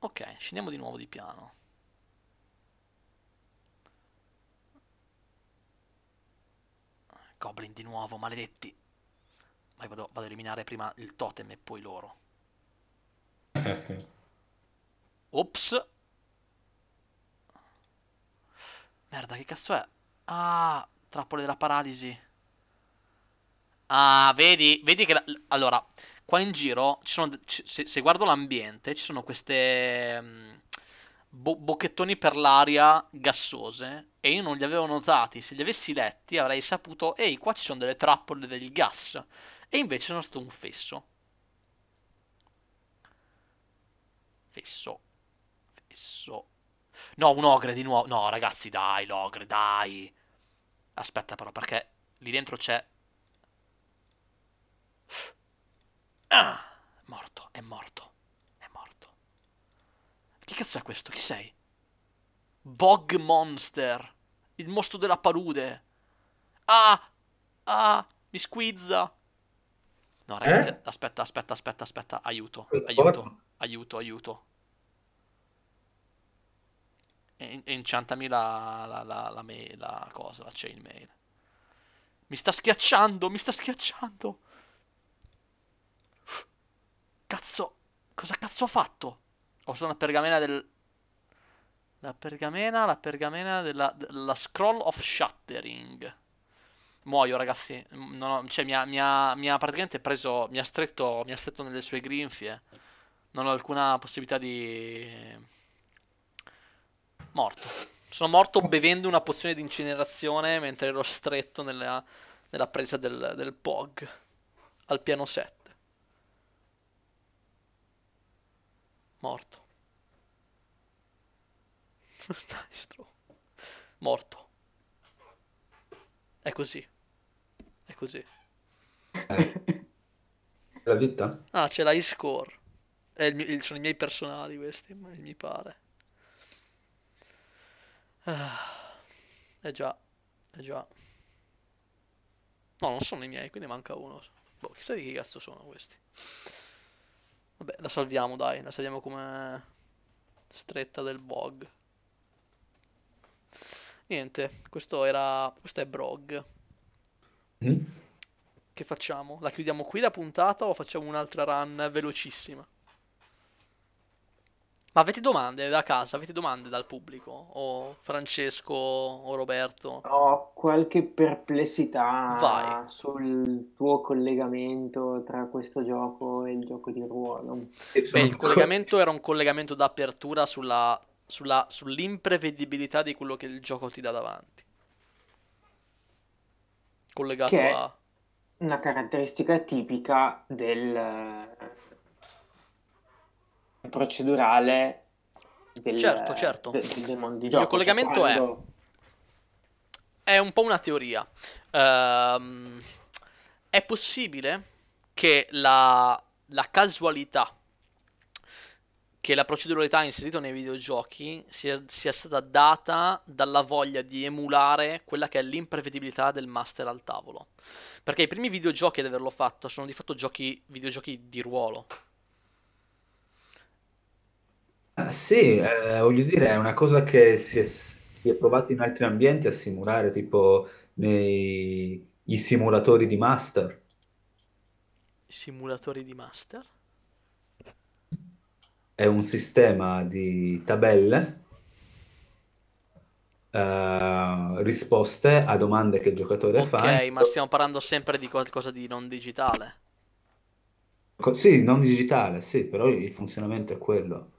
Ok, scendiamo di nuovo di piano. Goblin di nuovo, maledetti. Vai, vado, vado a eliminare prima il totem e poi loro. Ops. Merda, che cazzo è? Ah, trappole della paralisi. Ah, vedi, vedi che... La... Allora, qua in giro, sono, se, se, guardo l'ambiente, ci sono queste... Um, bo bocchettoni per l'aria gassose e io non li avevo notati. Se li avessi letti avrei saputo, ehi, qua ci sono delle trappole del gas. E invece sono stato un fesso. Fesso. Fesso. No, un ogre di nuovo. No, ragazzi, dai, l'ogre, dai. Aspetta però, perché lì dentro c'è... Ah, morto, è morto, è morto. Chi cazzo è questo? Chi sei? Bog Monster. Il mostro della palude. Ah! Ah! Mi squizza! No, ragazzi, eh? aspetta, aspetta, aspetta, aspetta. Aiuto, aiuto, aiuto, aiuto e, e enchantami la, la, la, la, mail, la cosa, la chainmail. Mi sta schiacciando, mi sta schiacciando. Cazzo, cosa cazzo ho fatto? Ho solo una pergamena del... La pergamena, la pergamena della, La Scroll of Shattering. Muoio ragazzi, non ho, cioè mi ha, mi, ha, mi ha praticamente preso, mi ha, stretto, mi ha stretto nelle sue grinfie. Non ho alcuna possibilità di... Morto. Sono morto bevendo una pozione di incenerazione mentre ero stretto nella, nella presa del, del POG al piano 7. Morto. Maestro. Morto. È così. È così. La vita? Ah, c'è la score. Il il, sono i miei personali questi, mi pare. Ah, eh già, eh già. No, non sono i miei, quindi manca uno. Boh, chissà di chi cazzo sono questi. Vabbè, la salviamo, dai. La salviamo come stretta del bog. Niente, questo era... Questo è Brog. Mm? Che facciamo? La chiudiamo qui la puntata o facciamo un'altra run velocissima? Ma avete domande da casa? Avete domande dal pubblico? O Francesco o Roberto? Ho qualche perplessità Vai. sul tuo collegamento tra questo gioco e il gioco di ruolo. Beh, il collegamento era un collegamento d'apertura sulla, sulla, sull'imprevedibilità di quello che il gioco ti dà davanti. Collegato a... Una caratteristica tipica del procedurale del, certo, certo. De, del mondo di gioco. Il mio collegamento cioè, quando... è... è un po' una teoria. Uh, è possibile che la, la casualità che la proceduralità inserita nei videogiochi sia, sia, stata data dalla voglia di emulare quella che è l'imprevedibilità del master al tavolo. Perché i primi videogiochi ad averlo fatto sono di fatto giochi, videogiochi di ruolo sì, eh, voglio dire, è una cosa che si è, si è provata in altri ambienti a simulare, tipo nei simulatori di Master. Simulatori di Master? È un sistema di tabelle, eh, risposte a domande che il giocatore okay, fa. Ok, ma stiamo parlando sempre di qualcosa di non digitale. Co- sì, non digitale, sì, però il funzionamento è quello.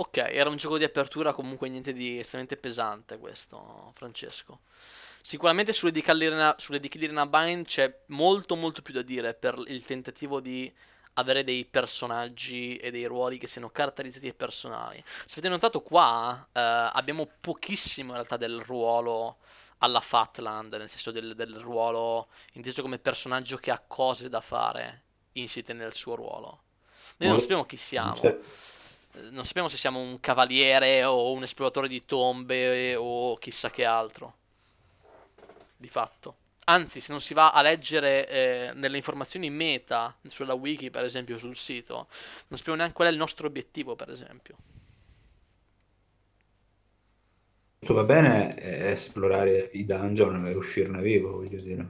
Ok, era un gioco di apertura, comunque niente di estremamente pesante questo, Francesco. Sicuramente sulle di Bind c'è molto molto più da dire per il tentativo di avere dei personaggi e dei ruoli che siano caratterizzati e personali. Se avete notato qua eh, abbiamo pochissimo in realtà del ruolo alla Fatland, nel senso del, del, ruolo inteso come personaggio che ha cose da fare insite nel suo ruolo. Noi non sappiamo chi siamo. Cioè, eh, non sappiamo se siamo un cavaliere o un esploratore di tombe o chissà che altro. Di fatto. Anzi, se non si va a leggere eh, nelle informazioni meta sulla wiki, per esempio, sul sito, non sappiamo neanche qual è il nostro obiettivo, per esempio. Tutto va bene eh, esplorare i dungeon e uscirne vivo, voglio dire.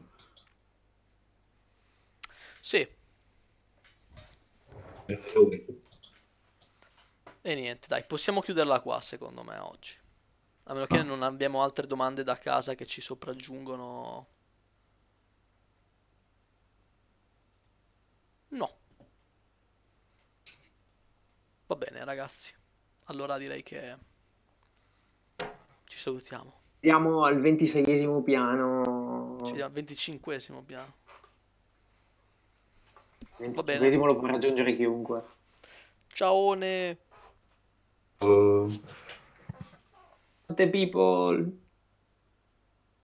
Sì. E niente, dai, possiamo chiuderla qua secondo me oggi. A meno che ah. non abbiamo altre domande da casa che ci sopraggiungono. No. Va bene, ragazzi. Allora direi che ci salutiamo. Siamo al ventiseiesimo piano. Ci al venticinquesimo piano. Va bene. Il lo può raggiungere chiunque. Ciao. the people